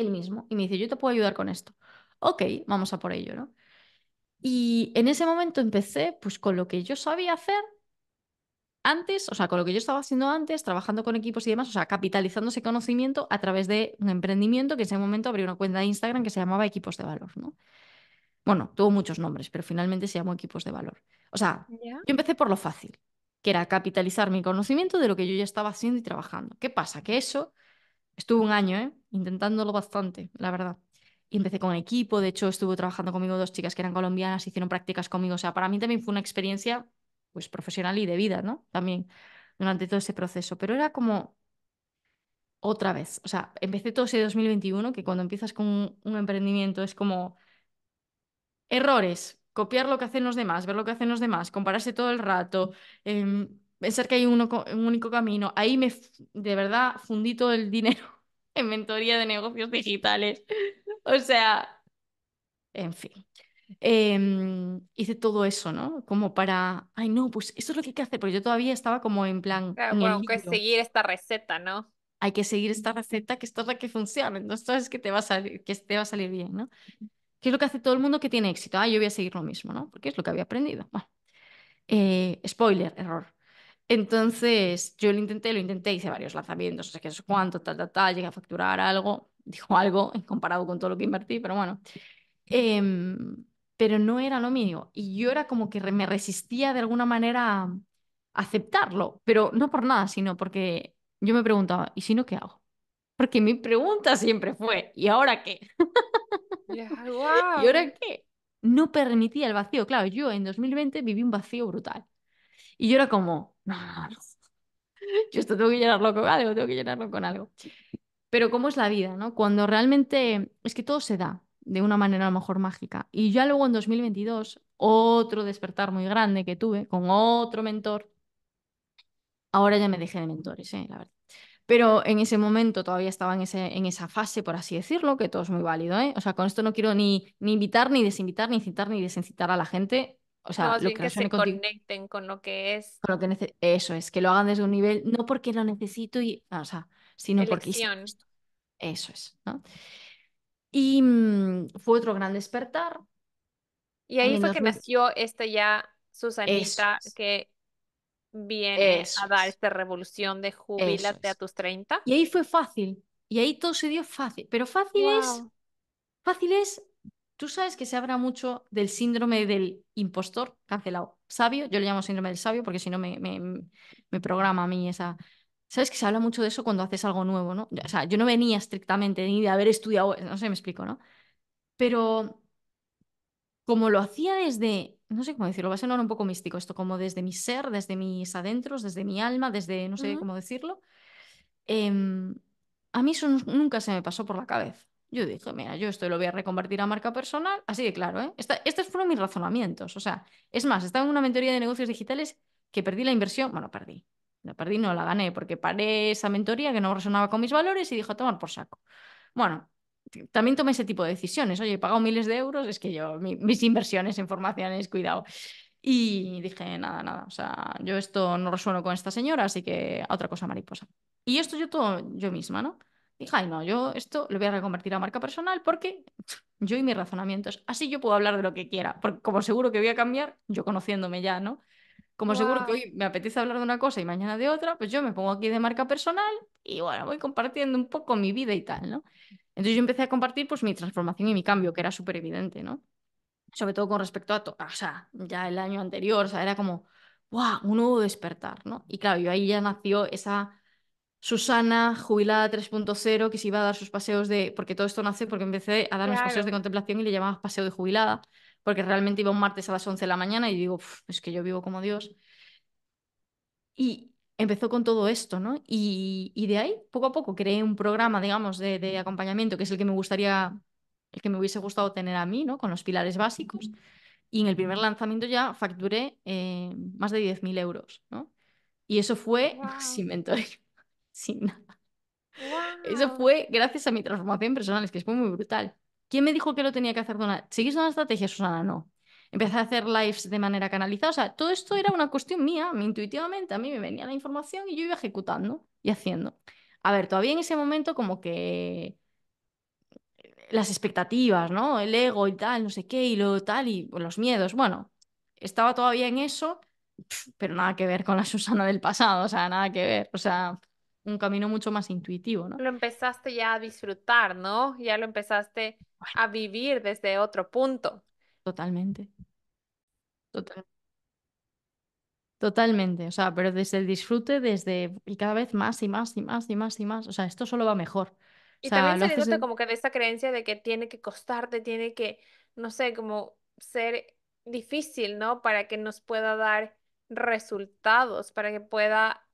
él mismo y me dice, yo te puedo ayudar con esto. Ok, vamos a por ello, ¿no? Y en ese momento empecé pues con lo que yo sabía hacer antes, o sea, con lo que yo estaba haciendo antes, trabajando con equipos y demás, o sea, capitalizando ese conocimiento a través de un emprendimiento que en ese momento abrió una cuenta de Instagram que se llamaba Equipos de Valor, ¿no? Bueno, tuvo muchos nombres, pero finalmente se llamó Equipos de Valor. O sea, yo empecé por lo fácil, que era capitalizar mi conocimiento de lo que yo ya estaba haciendo y trabajando. ¿Qué pasa? Que eso Estuve un año, ¿eh? Intentándolo bastante, la verdad. Y empecé con equipo, de hecho estuve trabajando conmigo dos chicas que eran colombianas, hicieron prácticas conmigo, o sea, para mí también fue una experiencia pues profesional y de vida, ¿no? También durante todo ese proceso, pero era como otra vez, o sea, empecé todo ese 2021 que cuando empiezas con un, emprendimiento es como errores, copiar lo que hacen los demás, ver lo que hacen los demás, compararse todo el rato, em, pensar que hay un único camino. Ahí me, de verdad, fundí todo el dinero en mentoría de negocios digitales. O sea, en fin. Em, hice todo eso, ¿no? Como para, ay, no, pues eso es lo que hay que hacer, porque yo todavía estaba como en plan... Claro, en que seguir esta receta, ¿no? Hay que seguir esta receta, que esto es la que funciona, entonces es que te va a salir, que te va a salir bien, ¿no? ¿Qué es lo que hace todo el mundo que tiene éxito? Ah, yo voy a seguir lo mismo, ¿no? Porque es lo que había aprendido. Bueno. Eh, spoiler, error. Entonces, yo lo intenté, lo intenté, hice varios lanzamientos, no sé qué es cuánto, tal, tal, tal, llegué a facturar algo, dijo algo comparado con todo lo que invertí, pero bueno. Em, pero no era lo mío. Y yo era como que me resistía de alguna manera a aceptarlo, pero no por nada, sino porque yo me preguntaba, ¿y si no qué hago? Porque mi pregunta siempre fue, ¿y ahora qué? wow. ¿Y ahora qué? No permitía el vacío. Claro, yo en 2020 viví un vacío brutal. Y yo era como, no, Yo esto tengo que llenarlo con algo, tengo que llenarlo con algo. Pero cómo es la vida, ¿no? Cuando realmente es que todo se da de una manera a lo mejor mágica. Y ya luego en 2022, otro despertar muy grande que tuve con otro mentor. Ahora ya me dejé de mentores, ¿eh? la verdad. Pero en ese momento todavía estaba en, ese, en esa fase, por así decirlo, que todo es muy válido. Eh. O sea, con esto no quiero ni, ni invitar, ni desinvitar, ni incitar, ni desincitar a la gente o sea, que, se conecten con lo que es. eso es, que lo hagan desde un nivel, no porque lo necesito, y, o sea, sino porque... Eso es, Y mm, fue otro gran despertar. Y ahí fue que nació esta ya Susanita que viene a dar esta revolución de jubilate a tus 30. Y ahí fue fácil, y ahí todo se dio fácil, pero fácil es, fácil es Tú sabes que se habla mucho del síndrome del impostor cancelado. Sabio, yo le llamo síndrome del sabio porque si no me, programa a mí esa, ¿Sabes que se habla mucho de eso cuando haces algo nuevo, no? O sea, yo no venía estrictamente ni de haber estudiado, no sé, me explico, ¿no? Pero como lo hacía desde, no sé cómo decirlo, va a sonar un poco místico esto, como desde mi ser, desde mis adentros, desde mi alma, desde, no sé cómo decirlo, em, a mí eso nunca se me pasó por la cabeza. Yo dije, mira, yo esto lo voy a reconvertir a marca personal, así que claro, ¿eh? estos fueron mis razonamientos. O sea, es más, estaba en una mentoría de negocios digitales que perdí la inversión, bueno, perdí. La perdí, no la gané, porque paré esa mentoría que no resonaba con mis valores y dijo, tomar por saco. Bueno, también tomé ese tipo de decisiones. Oye, he pagado miles de euros, es que yo, mis inversiones en formaciones, cuidado. Y dije, nada, nada, o sea, yo esto no resueno con esta señora, así que otra cosa mariposa. Y esto yo todo yo misma, ¿no? Hija, no, yo esto lo voy a reconvertir a marca personal porque yo y mis razonamientos, así yo puedo hablar de lo que quiera, porque como seguro que voy a cambiar, yo conociéndome ya, ¿no? Como seguro que hoy me apetece hablar de una cosa y mañana de otra, pues yo me pongo aquí de marca personal y bueno, voy compartiendo un poco mi vida y tal, ¿no? Entonces yo empecé a compartir pues mi transformación y mi cambio, que era súper evidente, ¿no? Sobre todo con respecto a, o sea, ya el año anterior, o sea, era como, ¡guau! Un nuevo despertar, ¿no? Y claro, yo ahí ya nació esa Susana, jubilada 3.0, que se iba a dar sus paseos de. Porque todo esto nace porque empecé a dar mis paseos de contemplación y le llamaba paseo de jubilada, porque realmente iba un martes a las 11 de la mañana y digo, es que yo vivo como Dios. Y empezó con todo esto, ¿no? Y, de ahí, poco a poco, creé un programa, digamos, de, acompañamiento, que es el que me gustaría, el que me hubiese gustado tener a mí, ¿no? Con los pilares básicos. Y en el primer lanzamiento ya facturé eh, más de 10.000 euros, ¿no? Y eso fue wow. sin sin nada. Eso fue gracias a mi transformación personal, es que fue muy brutal. ¿Quién me dijo que lo tenía que hacer? ¿Seguís una estrategia, Susana? No. Empecé a hacer lives de manera canalizada. O sea, todo esto era una cuestión mía, intuitivamente. A mí me venía la información y yo iba ejecutando y haciendo. A ver, todavía en ese momento como que eh, las expectativas, ¿no? El ego y tal, no sé qué, y lo tal, y los miedos. Bueno, estaba todavía en eso, pero nada que ver con la Susana del pasado, o sea, nada que ver. O sea, un camino mucho más intuitivo, ¿no? Lo empezaste ya a disfrutar, ¿no? Ya lo empezaste a vivir desde otro punto. Totalmente. Totalmente. Totalmente, o sea, pero desde el disfrute, desde y cada vez más y más y más y más y más, o sea, esto solo va mejor. Y también se como que de esa creencia de que tiene que costarte, tiene que, no sé, como ser difícil, ¿no? Para que nos pueda dar resultados, para que pueda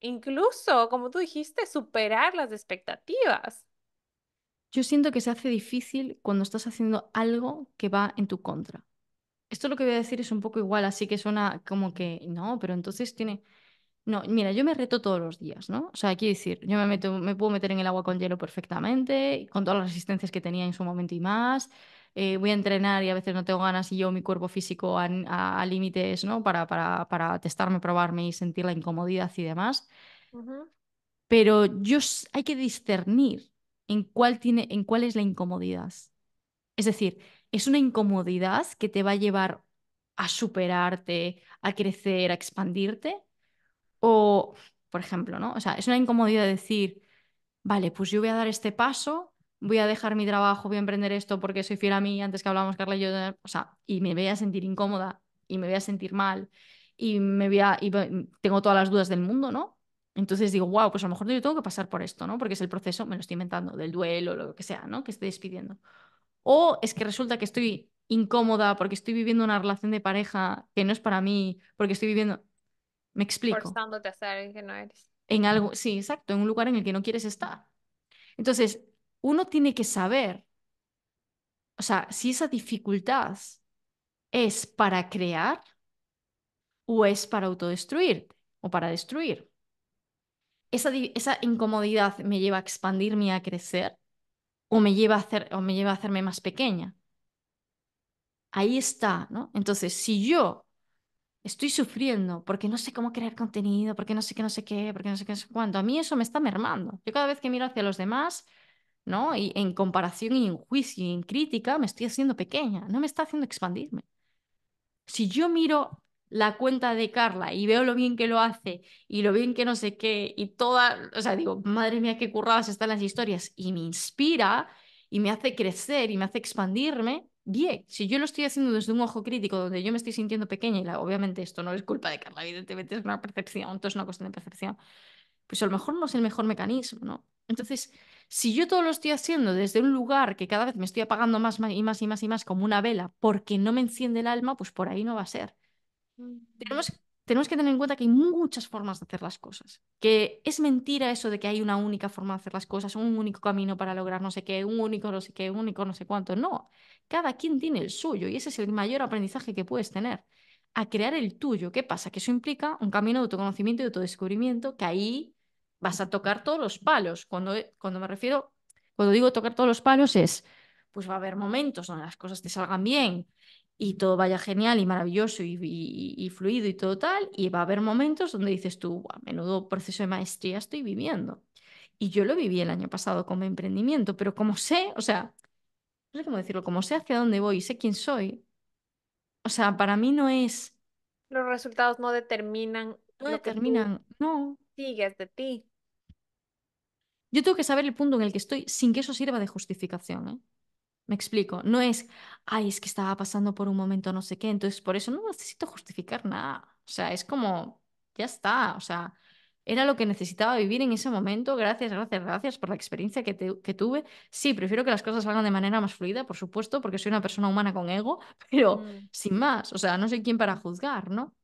incluso, como tú dijiste, superar las expectativas. Yo siento que se hace difícil cuando estás haciendo algo que va en tu contra. Esto lo que voy a decir es un poco igual, así que suena como que no, pero entonces tiene... No, mira, yo me reto todos los días, ¿no? O sea, quiero decir, yo me, meto, me puedo meter en el agua con hielo perfectamente, con todas las resistencias que tenía en su momento y más. Eh, voy a entrenar y a veces no tengo ganas y yo mi cuerpo físico a, límites, ¿no? Para, para, testarme, probarme y sentir la incomodidad y demás. Pero yo, hay que discernir en cuál, tiene, en cuál es la incomodidad. Es decir, es una incomodidad que te va a llevar a superarte, a crecer, a expandirte. O, por ejemplo, ¿no? O sea, es una incomodidad decir, vale, pues yo voy a dar este paso voy a dejar mi trabajo, voy a emprender esto porque soy fiel a mí, antes que hablábamos Carla y yo, o sea, y me voy a sentir incómoda y me voy a sentir mal y me voy a, y tengo todas las dudas del mundo, ¿no? Entonces digo, wow, pues a lo mejor yo tengo que pasar por esto, ¿no? Porque es el proceso, me lo estoy inventando, del duelo, o lo que sea, ¿no? Que estoy despidiendo. O es que resulta que estoy incómoda porque estoy viviendo una relación de pareja que no es para mí, porque estoy viviendo... Me explico. Forzándote a ser en que no eres. En algo, sí, exacto, en un lugar en el que no quieres estar. Entonces, uno tiene que saber, o sea, si esa dificultad es para crear o es para autodestruir o para destruir. Esa, incomodidad me lleva a expandirme y a crecer o me lleva a, hacer, o me lleva a hacerme más pequeña. Ahí está, ¿no? Entonces, si yo estoy sufriendo porque no sé cómo crear contenido, porque no sé qué, no sé qué, porque no sé qué, no sé cuánto. A mí eso me está mermando. Yo cada vez que miro hacia los demás, ¿no? Y en comparación y en juicio y en crítica me estoy haciendo pequeña, no me está haciendo expandirme. Si yo miro la cuenta de Carla y veo lo bien que lo hace y lo bien que no sé qué y toda, o sea, digo, madre mía, qué curradas están las historias y me inspira y me hace crecer y me hace expandirme, bien, si yo lo estoy haciendo desde un ojo crítico donde yo me estoy sintiendo pequeña y obviamente esto no es culpa de Carla, evidentemente es una percepción, esto es una cuestión de percepción, pues a lo mejor no es el mejor mecanismo, ¿no? Entonces, si yo todo lo estoy haciendo desde un lugar que cada vez me estoy apagando más y más y más y más como una vela porque no me enciende el alma, pues por ahí no va a ser. Tenemos, que tener en cuenta que hay muchas formas de hacer las cosas, que es mentira eso de que hay una única forma de hacer las cosas, un único camino para lograr no sé qué, un único no sé qué, un único no sé cuánto. No, cada quien tiene el suyo y ese es el mayor aprendizaje que puedes tener a crear el tuyo. ¿Qué pasa? Que eso implica un camino de autoconocimiento y de autodescubrimiento que ahí vas a tocar todos los palos. Cuando, cuando me refiero, cuando digo tocar todos los palos es, pues va a haber momentos donde las cosas te salgan bien y todo vaya genial y maravilloso y, fluido y todo tal, y va a haber momentos donde dices tú, a menudo proceso de maestría estoy viviendo. Y yo lo viví el año pasado con mi emprendimiento, pero como sé, o sea, no sé cómo decirlo, como sé hacia dónde voy y sé quién soy, o sea, para mí no es... Los resultados no determinan. No determinan, no. Sigues de ti. Yo tengo que saber el punto en el que estoy sin que eso sirva de justificación. ¿eh? Me explico. No es, ay, es que estaba pasando por un momento no sé qué, entonces por eso no necesito justificar nada. O sea, es como, ya está. O sea, era lo que necesitaba vivir en ese momento. Gracias, gracias, gracias por la experiencia que, tuve. Sí, prefiero que las cosas salgan de manera más fluida, por supuesto, porque soy una persona humana con ego, pero mm. sin más, o sea, no soy quien para juzgar, ¿no?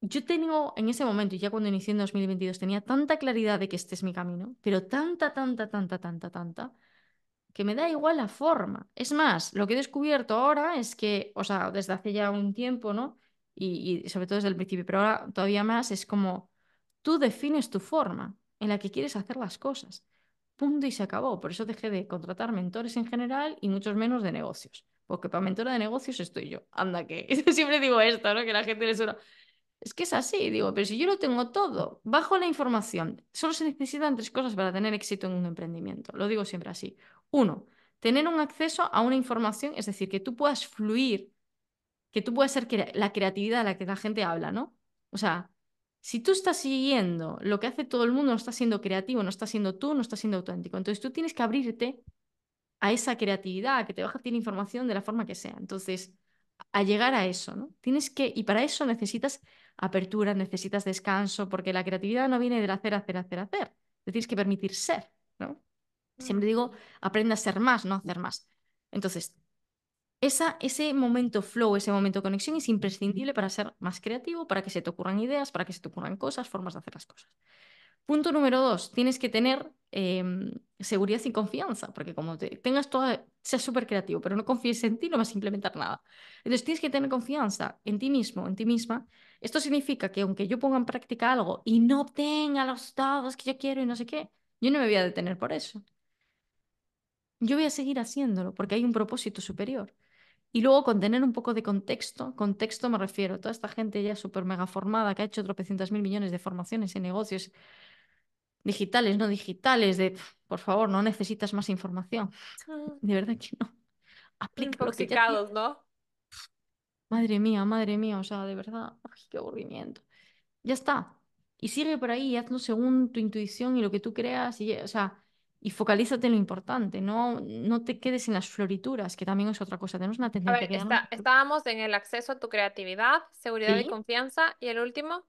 yo tengo en ese momento, y ya cuando inicié en 2022, tenía tanta claridad de que este es mi camino, pero tanta, tanta, tanta, tanta, tanta, que me da igual la forma. Es más, lo que he descubierto ahora es que, o sea, desde hace ya un tiempo, ¿no? Y, sobre todo desde el principio, pero ahora todavía más, es como tú defines tu forma en la que quieres hacer las cosas. Punto y se acabó. Por eso dejé de contratar mentores en general y muchos menos de negocios. Porque para mentora de negocios estoy yo. Anda que siempre digo esto, ¿no? Que la gente le suena. Es que es así, digo, pero si yo lo tengo todo, bajo la información, solo se necesitan tres cosas para tener éxito en un emprendimiento. Lo digo siempre así. Uno, tener un acceso a una información, es decir, que tú puedas fluir, que tú puedas ser la creatividad de la que la gente habla, ¿no? O sea, si tú estás siguiendo lo que hace todo el mundo, no estás siendo creativo, no estás siendo tú, no estás siendo auténtico. Entonces tú tienes que abrirte a esa creatividad, a que te baja a información de la forma que sea. Entonces, a llegar a eso, ¿no? Tienes que, y para eso necesitas apertura, necesitas descanso, porque la creatividad no viene del hacer, hacer, hacer, hacer. decir, tienes que permitir ser, ¿no? Mm. Siempre digo, aprende a ser más, no hacer más. Entonces, esa, ese momento flow, ese momento conexión es imprescindible para ser más creativo, para que se te ocurran ideas, para que se te ocurran cosas, formas de hacer las cosas. Punto número dos, tienes que tener em, seguridad y confianza, porque como tengas todo... seas súper creativo, pero no confíes en ti, no vas a implementar nada. Entonces tienes que tener confianza en ti mismo, en ti misma. Esto significa que aunque yo ponga en práctica algo y no obtenga los dados que yo quiero y no sé qué, yo no me voy a detener por eso. Yo voy a seguir haciéndolo porque hay un propósito superior. Y luego con tener un poco de contexto, contexto me refiero, toda esta gente ya súper mega formada que ha hecho tropecientas mil millones de formaciones en negocios digitales, no digitales, de por favor, no necesitas más información. Ah. De verdad que no. Aplica ¿no? Madre mía, madre mía, o sea, de verdad, qué aburrimiento. Ya está. Y sigue por ahí, hazlo según tu intuición y lo que tú creas, y, o sea, y focalízate en lo importante, no, no te quedes en las florituras, que también es otra cosa, tenemos una tendencia a ver, Estábamos en el acceso a tu creatividad, seguridad y confianza, y el último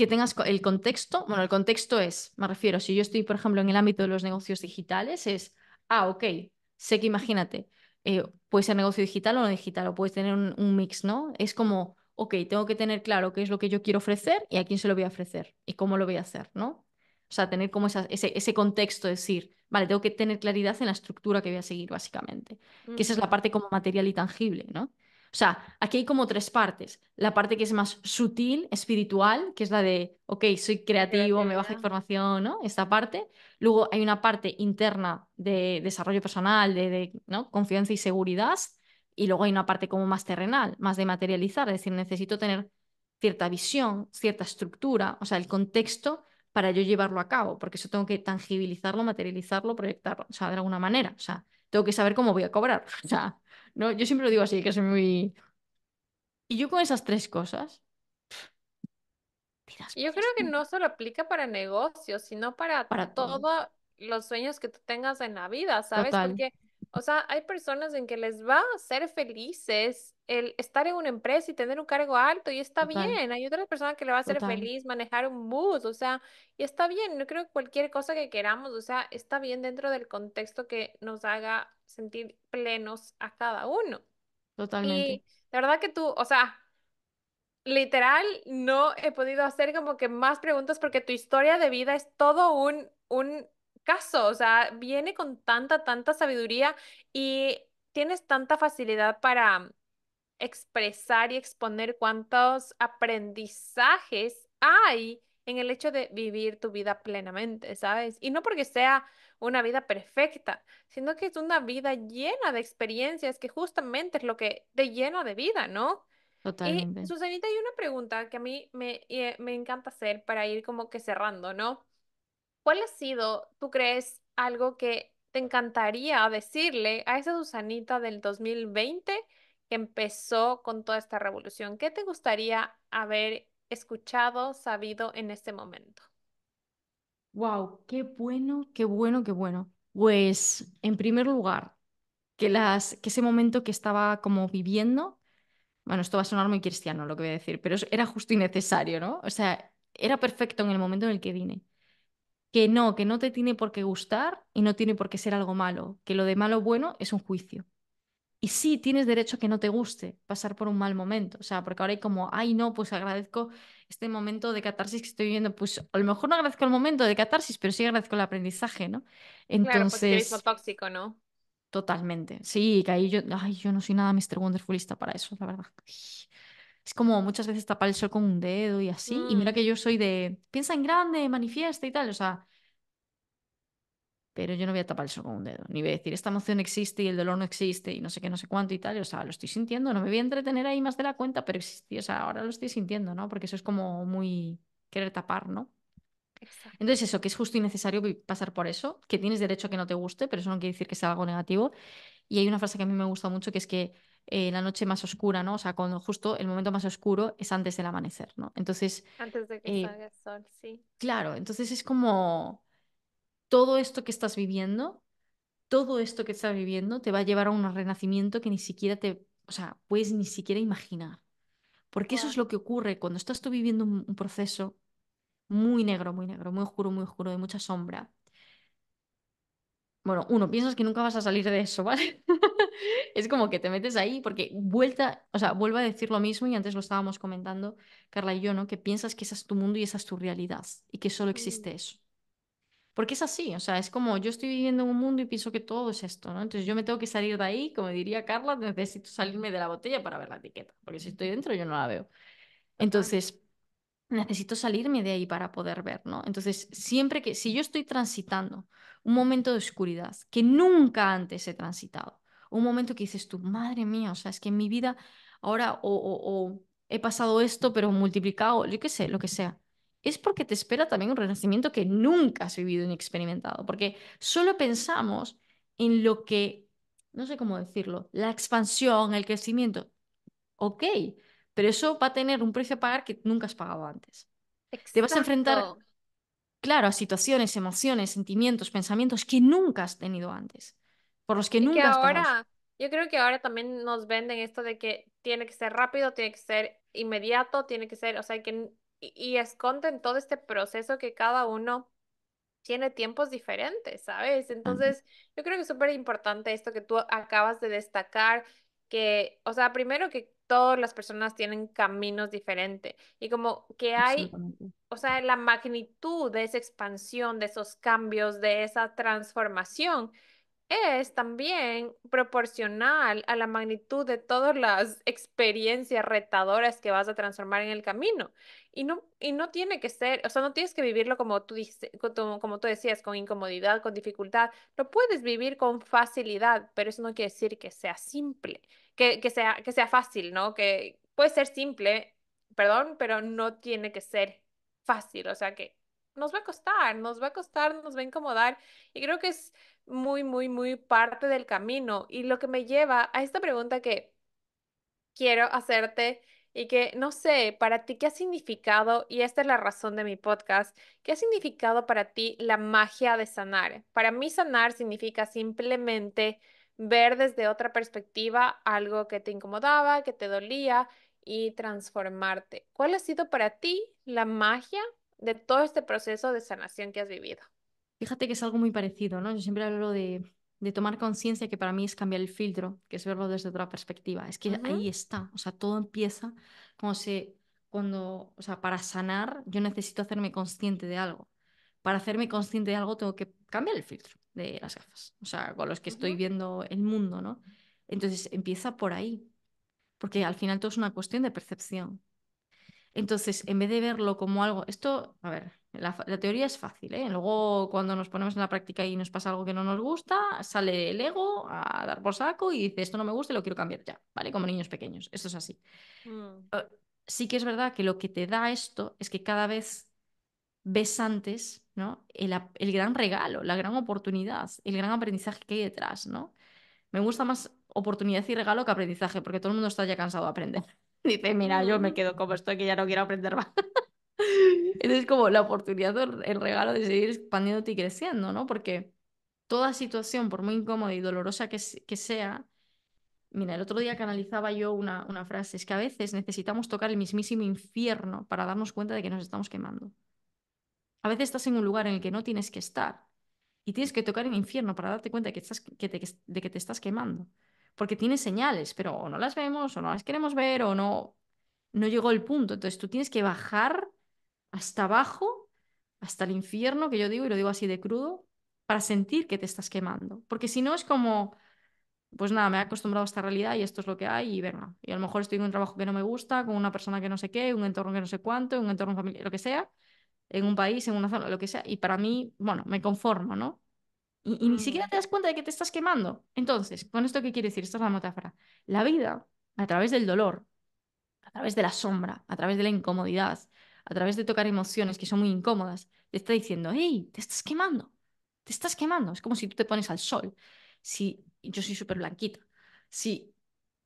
que tengas el contexto. Bueno, el contexto es, me refiero, si yo estoy, por ejemplo, en el ámbito de los negocios digitales, es, ah, ok, sé que imagínate, eh, puede ser negocio digital o no digital, o puedes tener un, mix, ¿no? Es como, ok, tengo que tener claro qué es lo que yo quiero ofrecer y a quién se lo voy a ofrecer y cómo lo voy a hacer, ¿no? O sea, tener como ese, contexto, decir, vale, tengo que tener claridad en la estructura que voy a seguir, básicamente. Que esa es mm. la parte como material y tangible, ¿no? O sea, aquí hay como tres partes. La parte que es más sutil, espiritual, que es la de, ok, soy creativo, me baja información, ¿no? Esta parte. Luego hay una parte interna de desarrollo personal, de, ¿no? confianza y seguridad. Y luego hay una parte como más terrenal, más de materializar, es decir, necesito tener cierta visión, cierta estructura, o sea, el contexto para yo llevarlo a cabo, porque eso tengo que tangibilizarlo, materializarlo, proyectarlo, o sea, de alguna manera, o sea, tengo que saber cómo voy a cobrar, o sea, ¿no? Yo siempre lo digo así, que soy muy... Y yo con esas tres cosas... yo creo que no solo aplica para negocios, sino para, para todos todo. los sueños que tú tengas en la vida, ¿sabes? Porque o sea, hay personas en que les va a ser felices el estar en una empresa y tener un cargo alto y está bien. Hay otras personas que le va a ser feliz manejar un bus, o sea, y está bien. No creo que cualquier cosa que queramos, o sea, está bien dentro del contexto que nos haga sentir plenos a cada uno. Totalmente. Y la verdad que tú, o sea, literal no he podido hacer como que más preguntas porque tu historia de vida es todo un, un caso, o sea, viene con tanta, tanta sabiduría y tienes tanta facilidad para expresar y exponer cuántos aprendizajes hay en el hecho de vivir tu vida plenamente, ¿sabes? Y no porque sea una vida perfecta, sino que es una vida llena de experiencias que justamente es lo que te llena de vida, ¿no? Totalmente. Y, Susanita, hay una pregunta que a mí me, eh, me encanta hacer para ir como que cerrando, ¿no? ¿Cuál ha sido, tú crees, algo que te encantaría decirle a esa Susanita del 2020 que empezó con toda esta revolución? ¿Qué te gustaría haber escuchado, sabido en este momento? Wow, qué bueno, qué bueno, qué bueno. Pues, en primer lugar, que, las, que ese momento que estaba como viviendo, bueno, esto va a sonar muy cristiano lo que voy a decir, pero era justo y necesario, ¿no? O sea, era perfecto en el momento en el que vine que no, que no te tiene por qué gustar y no tiene por qué ser algo malo, que lo de malo bueno es un juicio. Y sí, tienes derecho a que no te guste pasar por un mal momento, o sea, porque ahora hay como, ay no, pues agradezco este momento de catarsis que estoy viviendo, pues a lo mejor no agradezco el momento de catarsis, pero sí agradezco el aprendizaje, ¿no? Entonces... Claro, tóxico, ¿no? Totalmente, sí, que ahí yo, ay, yo no soy nada Mr. Wonderfulista para eso, la verdad es como muchas veces tapar el sol con un dedo y así. Y mira mm. que yo soy de, piensa en grande, manifiesta y tal, o sea... Pero yo no voy a tapar el sol con un dedo, ni voy a decir, esta emoción existe y el dolor no existe y no sé qué, no sé cuánto y tal, o sea, lo estoy sintiendo, no me voy a entretener ahí más de la cuenta, pero ahora lo estoy sintiendo, ¿no? Porque eso es como muy querer tapar, ¿no? Exacto. Entonces eso, que es justo y necesario pasar por eso, que tienes derecho a que no te guste, pero eso no quiere decir que sea algo negativo. Y hay una frase que a mí me gusta mucho, que es que eh, la noche más oscura, ¿no? O sea, cuando justo el momento más oscuro es antes del amanecer, ¿no? Entonces... Antes de que eh, salga el sol, sí. Claro, entonces es como todo esto que estás viviendo, todo esto que estás viviendo te va a llevar a un renacimiento que ni siquiera te, o sea, puedes ni siquiera imaginar. Porque eso es lo que ocurre cuando estás tú viviendo un, un proceso muy negro, muy negro, muy oscuro, muy oscuro, de mucha sombra. Bueno, uno, piensas que nunca vas a salir de eso, ¿vale? es como que te metes ahí porque vuelta, o sea, vuelvo a decir lo mismo y antes lo estábamos comentando Carla y yo, ¿no? Que piensas que ese es tu mundo y esa es tu realidad y que solo mm. existe eso. Porque es así, o sea, es como yo estoy viviendo en un mundo y pienso que todo es esto, ¿no? Entonces yo me tengo que salir de ahí, como diría Carla, necesito salirme de la botella para ver la etiqueta, porque si estoy dentro yo no la veo. Entonces, necesito salirme de ahí para poder ver, ¿no? Entonces, siempre que, si yo estoy transitando un momento de oscuridad que nunca antes he transitado, un momento que dices tú, madre mía, o sea, es que en mi vida ahora o, he pasado esto, pero multiplicado, yo qué sé, lo que sea. Es porque te espera también un renacimiento que nunca has vivido ni experimentado, porque solo pensamos en lo que, no sé cómo decirlo, la expansión, el crecimiento. Ok, pero eso va a tener un precio a pagar que nunca has pagado antes. Te vas a enfrentar, claro, a situaciones, emociones, sentimientos, pensamientos que nunca has tenido antes por los que nunca ahora, Yo creo que ahora también nos venden esto de que tiene que ser rápido, tiene que ser inmediato, tiene que ser, o sea, que y, esconden todo este proceso que cada uno tiene tiempos diferentes, ¿sabes? Entonces, yo creo que es súper importante esto que tú acabas de destacar, que, o sea, primero que todas las personas tienen caminos diferentes y como que hay, o sea, la magnitud de esa expansión, de esos cambios, de esa transformación, es también proporcional a la magnitud de todas las experiencias retadoras que vas a transformar en el camino. Y no, y no tiene que ser, o sea, no tienes que vivirlo como tú, tú decías, con incomodidad, con dificultad. Lo puedes vivir con facilidad, pero eso no quiere decir que sea simple, que, que, sea, que sea fácil, ¿no? Que puede ser simple, perdón, pero no tiene que ser fácil. O sea, que nos va a costar, nos va a costar, nos va a incomodar. Y creo que es muy, muy, muy parte del camino. Y lo que me lleva a esta pregunta que quiero hacerte y que, no sé, para ti, ¿qué ha significado? Y esta es la razón de mi podcast. ¿Qué ha significado para ti la magia de sanar? Para mí sanar significa simplemente ver desde otra perspectiva algo que te incomodaba, que te dolía y transformarte. ¿Cuál ha sido para ti la magia de todo este proceso de sanación que has vivido? Fíjate que es algo muy parecido, ¿no? Yo siempre hablo de, tomar conciencia, que para mí es cambiar el filtro, que es verlo desde otra perspectiva. Es que ahí está, o sea, todo empieza como si cuando, o sea, para sanar yo necesito hacerme consciente de algo. Para hacerme consciente de algo tengo que cambiar el filtro de las gafas, o sea, con los que estoy viendo el mundo, ¿no? Entonces empieza por ahí, porque al final todo es una cuestión de percepción. Entonces, en vez de verlo como algo, esto, a ver, la, teoría es fácil, ¿eh? Luego cuando nos ponemos en la práctica y nos pasa algo que no nos gusta, sale el ego a dar por saco y dice, esto no me gusta y lo quiero cambiar ya, ¿vale? Como niños pequeños, esto es así. Mm. Ah, sí que es verdad que lo que te da esto es que cada vez ves antes, ¿no? El, gran regalo, la gran oportunidad, el gran aprendizaje que hay detrás, ¿no? Me gusta más oportunidad y regalo que aprendizaje, porque todo el mundo está ya cansado de aprender. Dice, mira, yo me mm. quedo como estoy, que ya no quiero aprender más. es como la oportunidad, el regalo de seguir expandiéndote y creciendo, ¿no? Porque toda situación, por muy incómoda y dolorosa que, que sea, mira, el otro día canalizaba yo una, una frase, es que a veces necesitamos tocar el mismísimo infierno para darnos cuenta de que nos estamos quemando. A veces estás en un lugar en el que no tienes que estar y tienes que tocar el infierno para darte cuenta de que, estás, te, de que te estás quemando. Porque tienes señales, pero o no las vemos, o no las queremos ver, o no, no llegó el punto. Entonces tú tienes que bajar hasta abajo, hasta el infierno, que yo digo, y lo digo así de crudo, para sentir que te estás quemando. Porque si no es como, pues nada, me he acostumbrado a esta realidad y esto es lo que hay y venga. Y a lo mejor estoy en un trabajo que no me gusta, con una persona que no sé qué, un entorno que no sé cuánto, un entorno familiar, lo que sea, en un país, en una zona, lo que sea. Y para mí, bueno, me conformo, ¿no? Y, y, ni mm. siquiera te das cuenta de que te estás quemando. Entonces, ¿con esto qué quiere decir? Esta es la metáfora. La vida, a través del dolor, a través de la sombra, a través de la incomodidad, a través de tocar emociones que son muy incómodas, Le está diciendo, hey, te estás quemando, te estás quemando. Es como si tú te pones al sol. Si yo soy súper blanquita, si,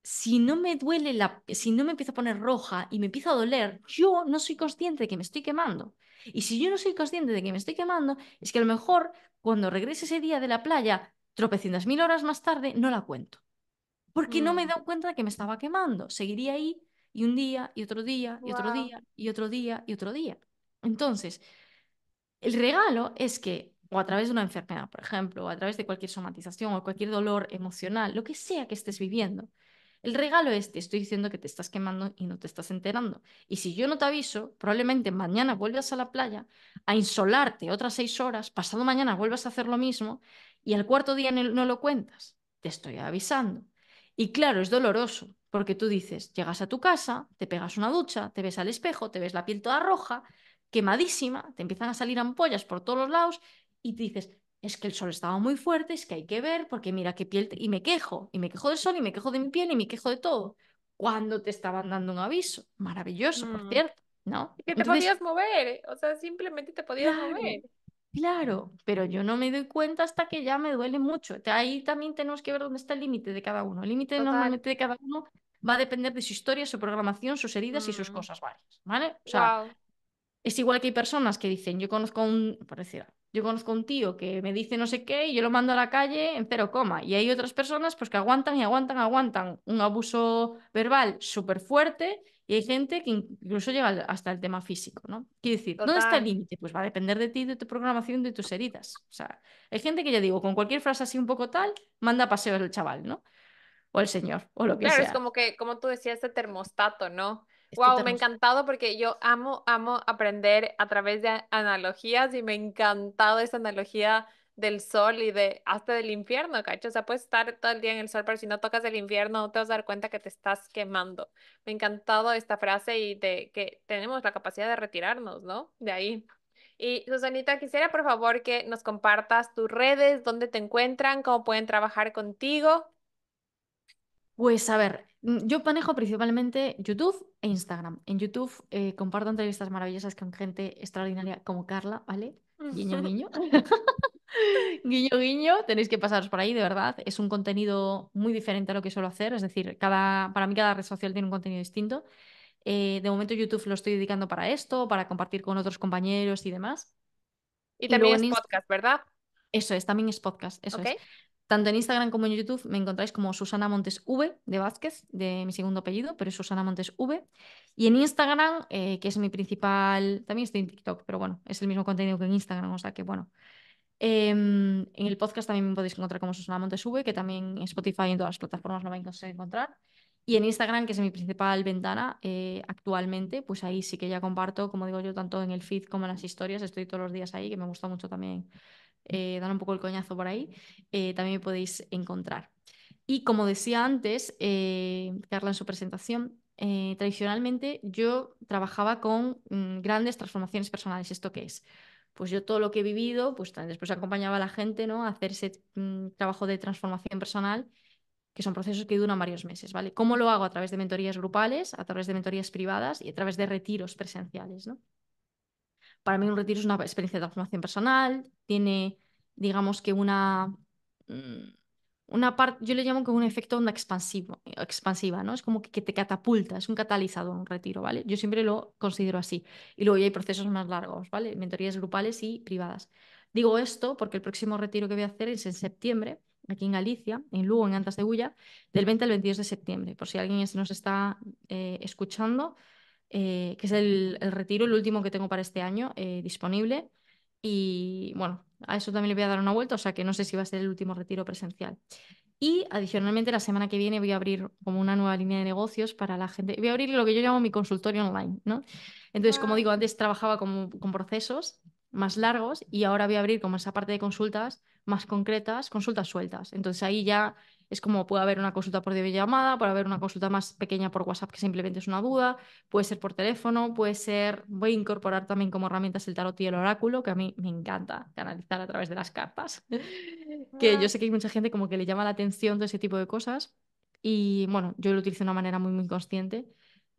si no me duele la, si no me empiezo a poner roja y me empieza a doler, yo no soy consciente de que me estoy quemando. Y si yo no soy consciente de que me estoy quemando, es que a lo mejor cuando regrese ese día de la playa, tropecientas mil horas más tarde, no la cuento. Porque no me he mm. dado cuenta de que me estaba quemando. Seguiría ahí y un día, y otro día, y otro día, y otro día, y otro día. Entonces, el regalo es que, o a través de una enfermedad, por ejemplo, o a través de cualquier somatización o cualquier dolor emocional, lo que sea que estés viviendo, el regalo es, te estoy diciendo que te estás quemando y no te estás enterando. Y si yo no te aviso, probablemente mañana vuelvas a la playa a insolarte otras seis horas, pasado mañana vuelvas a hacer lo mismo y al cuarto día no lo cuentas. Te estoy avisando. Y claro, es doloroso, porque tú dices, llegas a tu casa, te pegas una ducha, te ves al espejo, te ves la piel toda roja, quemadísima, te empiezan a salir ampollas por todos los lados y te dices, es que el sol estaba muy fuerte, es que hay que ver, porque mira qué piel, y me quejo, y me quejo del sol, y me quejo de mi piel, y me quejo de todo. Cuando te estaban dando un aviso, maravilloso, por mm. cierto, ¿no? Que te podías mover, ¿eh? o sea, simplemente te podías mover. Claro, pero yo no me doy cuenta hasta que ya me duele mucho. Ahí también tenemos que ver dónde está el límite de cada uno. El límite normalmente de cada uno va a depender de su historia, su programación, sus heridas y sus mm. cosas varias, ¿vale? O sea, es igual que hay personas que dicen, yo conozco un, por yo conozco un tío que me dice no sé qué y yo lo mando a la calle en cero coma. Y hay otras personas pues que aguantan y aguantan, aguantan un abuso verbal súper fuerte y hay gente que incluso llega hasta el tema físico, ¿no? Quiere decir, ¿dónde está el límite? Pues va a depender de ti, de tu programación, de tus heridas. O sea, hay gente que ya digo, con cualquier frase así un poco tal, manda paseo el chaval, ¿no? o el señor o lo que sea. Claro, es como que, como tú decías, este termostato, ¿no? wow, este me ha encantado porque yo amo, amo aprender a través de analogías y me ha encantado esa analogía del sol y de hasta del infierno, ¿cacho? O sea, puedes estar todo el día en el sol, pero si no tocas el infierno no te vas a dar cuenta que te estás quemando. Me ha encantado esta frase y de que tenemos la capacidad de retirarnos, ¿no? De ahí. Y Susanita, quisiera por favor que nos compartas tus redes, dónde te encuentran, cómo pueden trabajar contigo pues a ver, mm, yo manejo principalmente YouTube e Instagram. En YouTube eh, comparto entrevistas maravillosas con gente extraordinaria como Carla, ¿vale? Guiño, guiño. guiño, guiño. Tenéis que pasaros por ahí, de verdad. Es un contenido muy diferente a lo que suelo hacer. Es decir, cada, para mí cada red social tiene un contenido distinto. Eh, de momento YouTube lo estoy dedicando para esto, para compartir con otros compañeros y demás. Y, también es podcast, ¿verdad? Eso es, también es podcast, eso es. Tanto en Instagram como en YouTube me encontráis como Susana Montes V de Vázquez, de mi segundo apellido, pero es Susana Montes V. Y en Instagram, eh, que es mi principal, también estoy en TikTok, pero bueno, es el mismo contenido que en Instagram, o sea que bueno. Em, en el podcast también me podéis encontrar como Susana Montes V, que también en Spotify y en todas las plataformas lo vais a encontrar. Y en Instagram, que es mi principal ventana eh, actualmente, pues ahí sí que ya comparto, como digo yo, tanto en el feed como en las historias. Estoy todos los días ahí, que me gusta mucho también eh, dar un poco el coñazo por ahí, eh, también me podéis encontrar. Y como decía antes, eh, Carla en su presentación, tradicionalmente yo trabajaba con mm, grandes transformaciones personales. ¿Esto qué es? Pues yo todo lo que he vivido, pues después acompañaba a la gente ¿no? a hacer ese mm, trabajo de transformación personal que son procesos que duran varios meses, ¿vale? ¿Cómo lo hago? A través de mentorías grupales, a través de mentorías privadas y a través de retiros presenciales, ¿no? para mí un retiro es una experiencia de transformación personal, tiene, digamos que una, mm, una parte, yo le llamo que un efecto onda expansivo, expansiva, ¿no? Es como que, te catapulta, es un catalizador, un retiro, ¿vale? Yo siempre lo considero así. Y luego ya hay procesos más largos, ¿vale? Mentorías grupales y privadas. Digo esto porque el próximo retiro que voy a hacer es en septiembre, aquí en Galicia, en Lugo, en Antas de Guya, del 20 al 22 de septiembre. Por si alguien nos está eh, escuchando, eh, que es el, retiro, el último que tengo para este año eh, disponible. Y bueno, a eso también le voy a dar una vuelta, o sea que no sé si va a ser el último retiro presencial. Y adicionalmente, la semana que viene voy a abrir como una nueva línea de negocios para la gente. Voy a abrir lo que yo llamo mi consultorio online, ¿no? Entonces, como ah. digo, antes trabajaba con procesos más largos y ahora voy a abrir como esa parte de consultas más concretas, consultas sueltas. Entonces ahí ya es como puede haber una consulta por videollamada, puede haber una consulta más pequeña por WhatsApp que simplemente es una duda, puede ser por teléfono, puede ser, voy a incorporar también como herramientas el tarot y el oráculo, que a mí me encanta canalizar a través de las cartas, que yo ah. sé que hay mucha gente como que le llama la atención de ese tipo de cosas y bueno, yo lo utilizo de una manera muy, muy consciente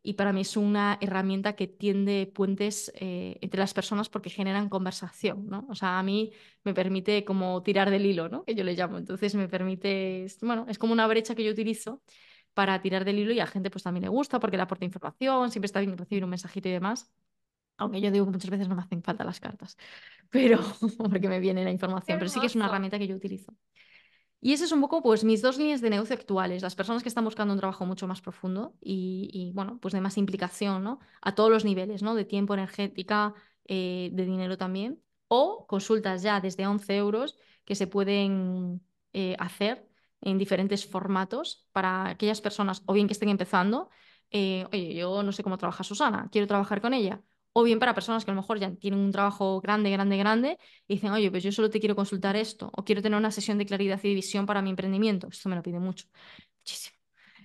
y para mí es una herramienta que tiende puentes eh, entre las personas porque generan conversación, ¿no? O sea, a mí me permite como tirar del hilo, ¿no? Que yo le llamo, entonces me permite, bueno, es como una brecha que yo utilizo para tirar del hilo y a gente pues también le gusta porque le aporta información, siempre está bien recibir un mensajito y demás. Aunque yo digo que muchas veces no me hacen falta las cartas, pero porque me viene la información, pero sí que es una herramienta que yo utilizo. Y esas es un poco pues mis dos líneas de negocio actuales, las personas que están buscando un trabajo mucho más profundo y, bueno, pues de más implicación, ¿no? A todos los niveles, ¿no? De tiempo, energética, eh, de dinero también, o consultas ya desde 11 euros que se pueden eh, hacer en diferentes formatos para aquellas personas o bien que estén empezando, eh, oye, yo no sé cómo trabaja Susana, quiero trabajar con ella, o bien para personas que a lo mejor ya tienen un trabajo grande, grande, grande, y dicen, oye, pues yo solo te quiero consultar esto, o quiero tener una sesión de claridad y visión para mi emprendimiento. Esto me lo pide mucho, muchísimo.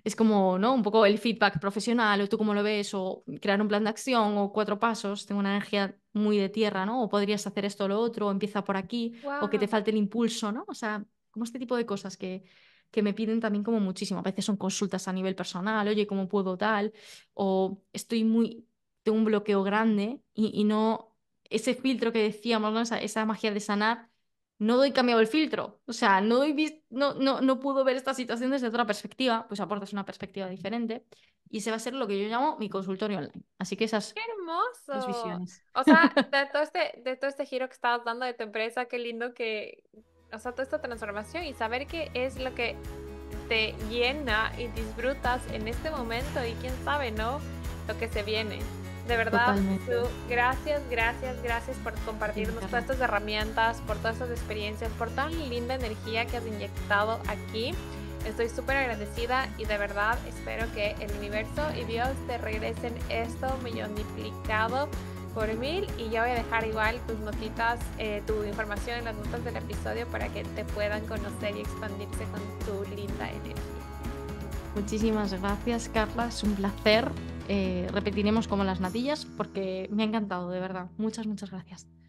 Es como, ¿no? Un poco el feedback profesional, o tú cómo lo ves, o crear un plan de acción, o cuatro pasos, tengo una energía muy de tierra, ¿no? O podrías hacer esto o lo otro, o empieza por aquí, o que te falte el impulso, ¿no? O sea, como este tipo de cosas que, que me piden también como muchísimo. A veces son consultas a nivel personal, oye, ¿cómo puedo tal? O estoy muy de un bloqueo grande y, y no ese filtro que decíamos, esa, magia de sanar, no doy cambiado el filtro. O sea, no, doy no, no, no ver esta situación desde otra perspectiva, pues aportas una perspectiva diferente. Y ese va a ser lo que yo llamo mi consultorio online. Así que esas. ¡Qué visiones. O sea, de todo, este, de todo este giro que estabas dando de tu empresa, qué lindo que. O sea, toda esta transformación y saber qué es lo que te llena y disfrutas en este momento y quién sabe, ¿no? Lo que se viene de verdad, gracias, gracias, gracias por compartirnos todas estas herramientas, por todas estas experiencias, por tan linda energía que has inyectado aquí. Estoy súper agradecida y de verdad espero que el universo y Dios te regresen esto millonificado por mil y ya voy a dejar igual tus notitas, eh, tu información en las notas del episodio para que te puedan conocer y expandirse con tu linda energía. Muchísimas gracias Carla, es un placer eh, repetiremos como las natillas porque me ha encantado, de verdad. Muchas, muchas gracias.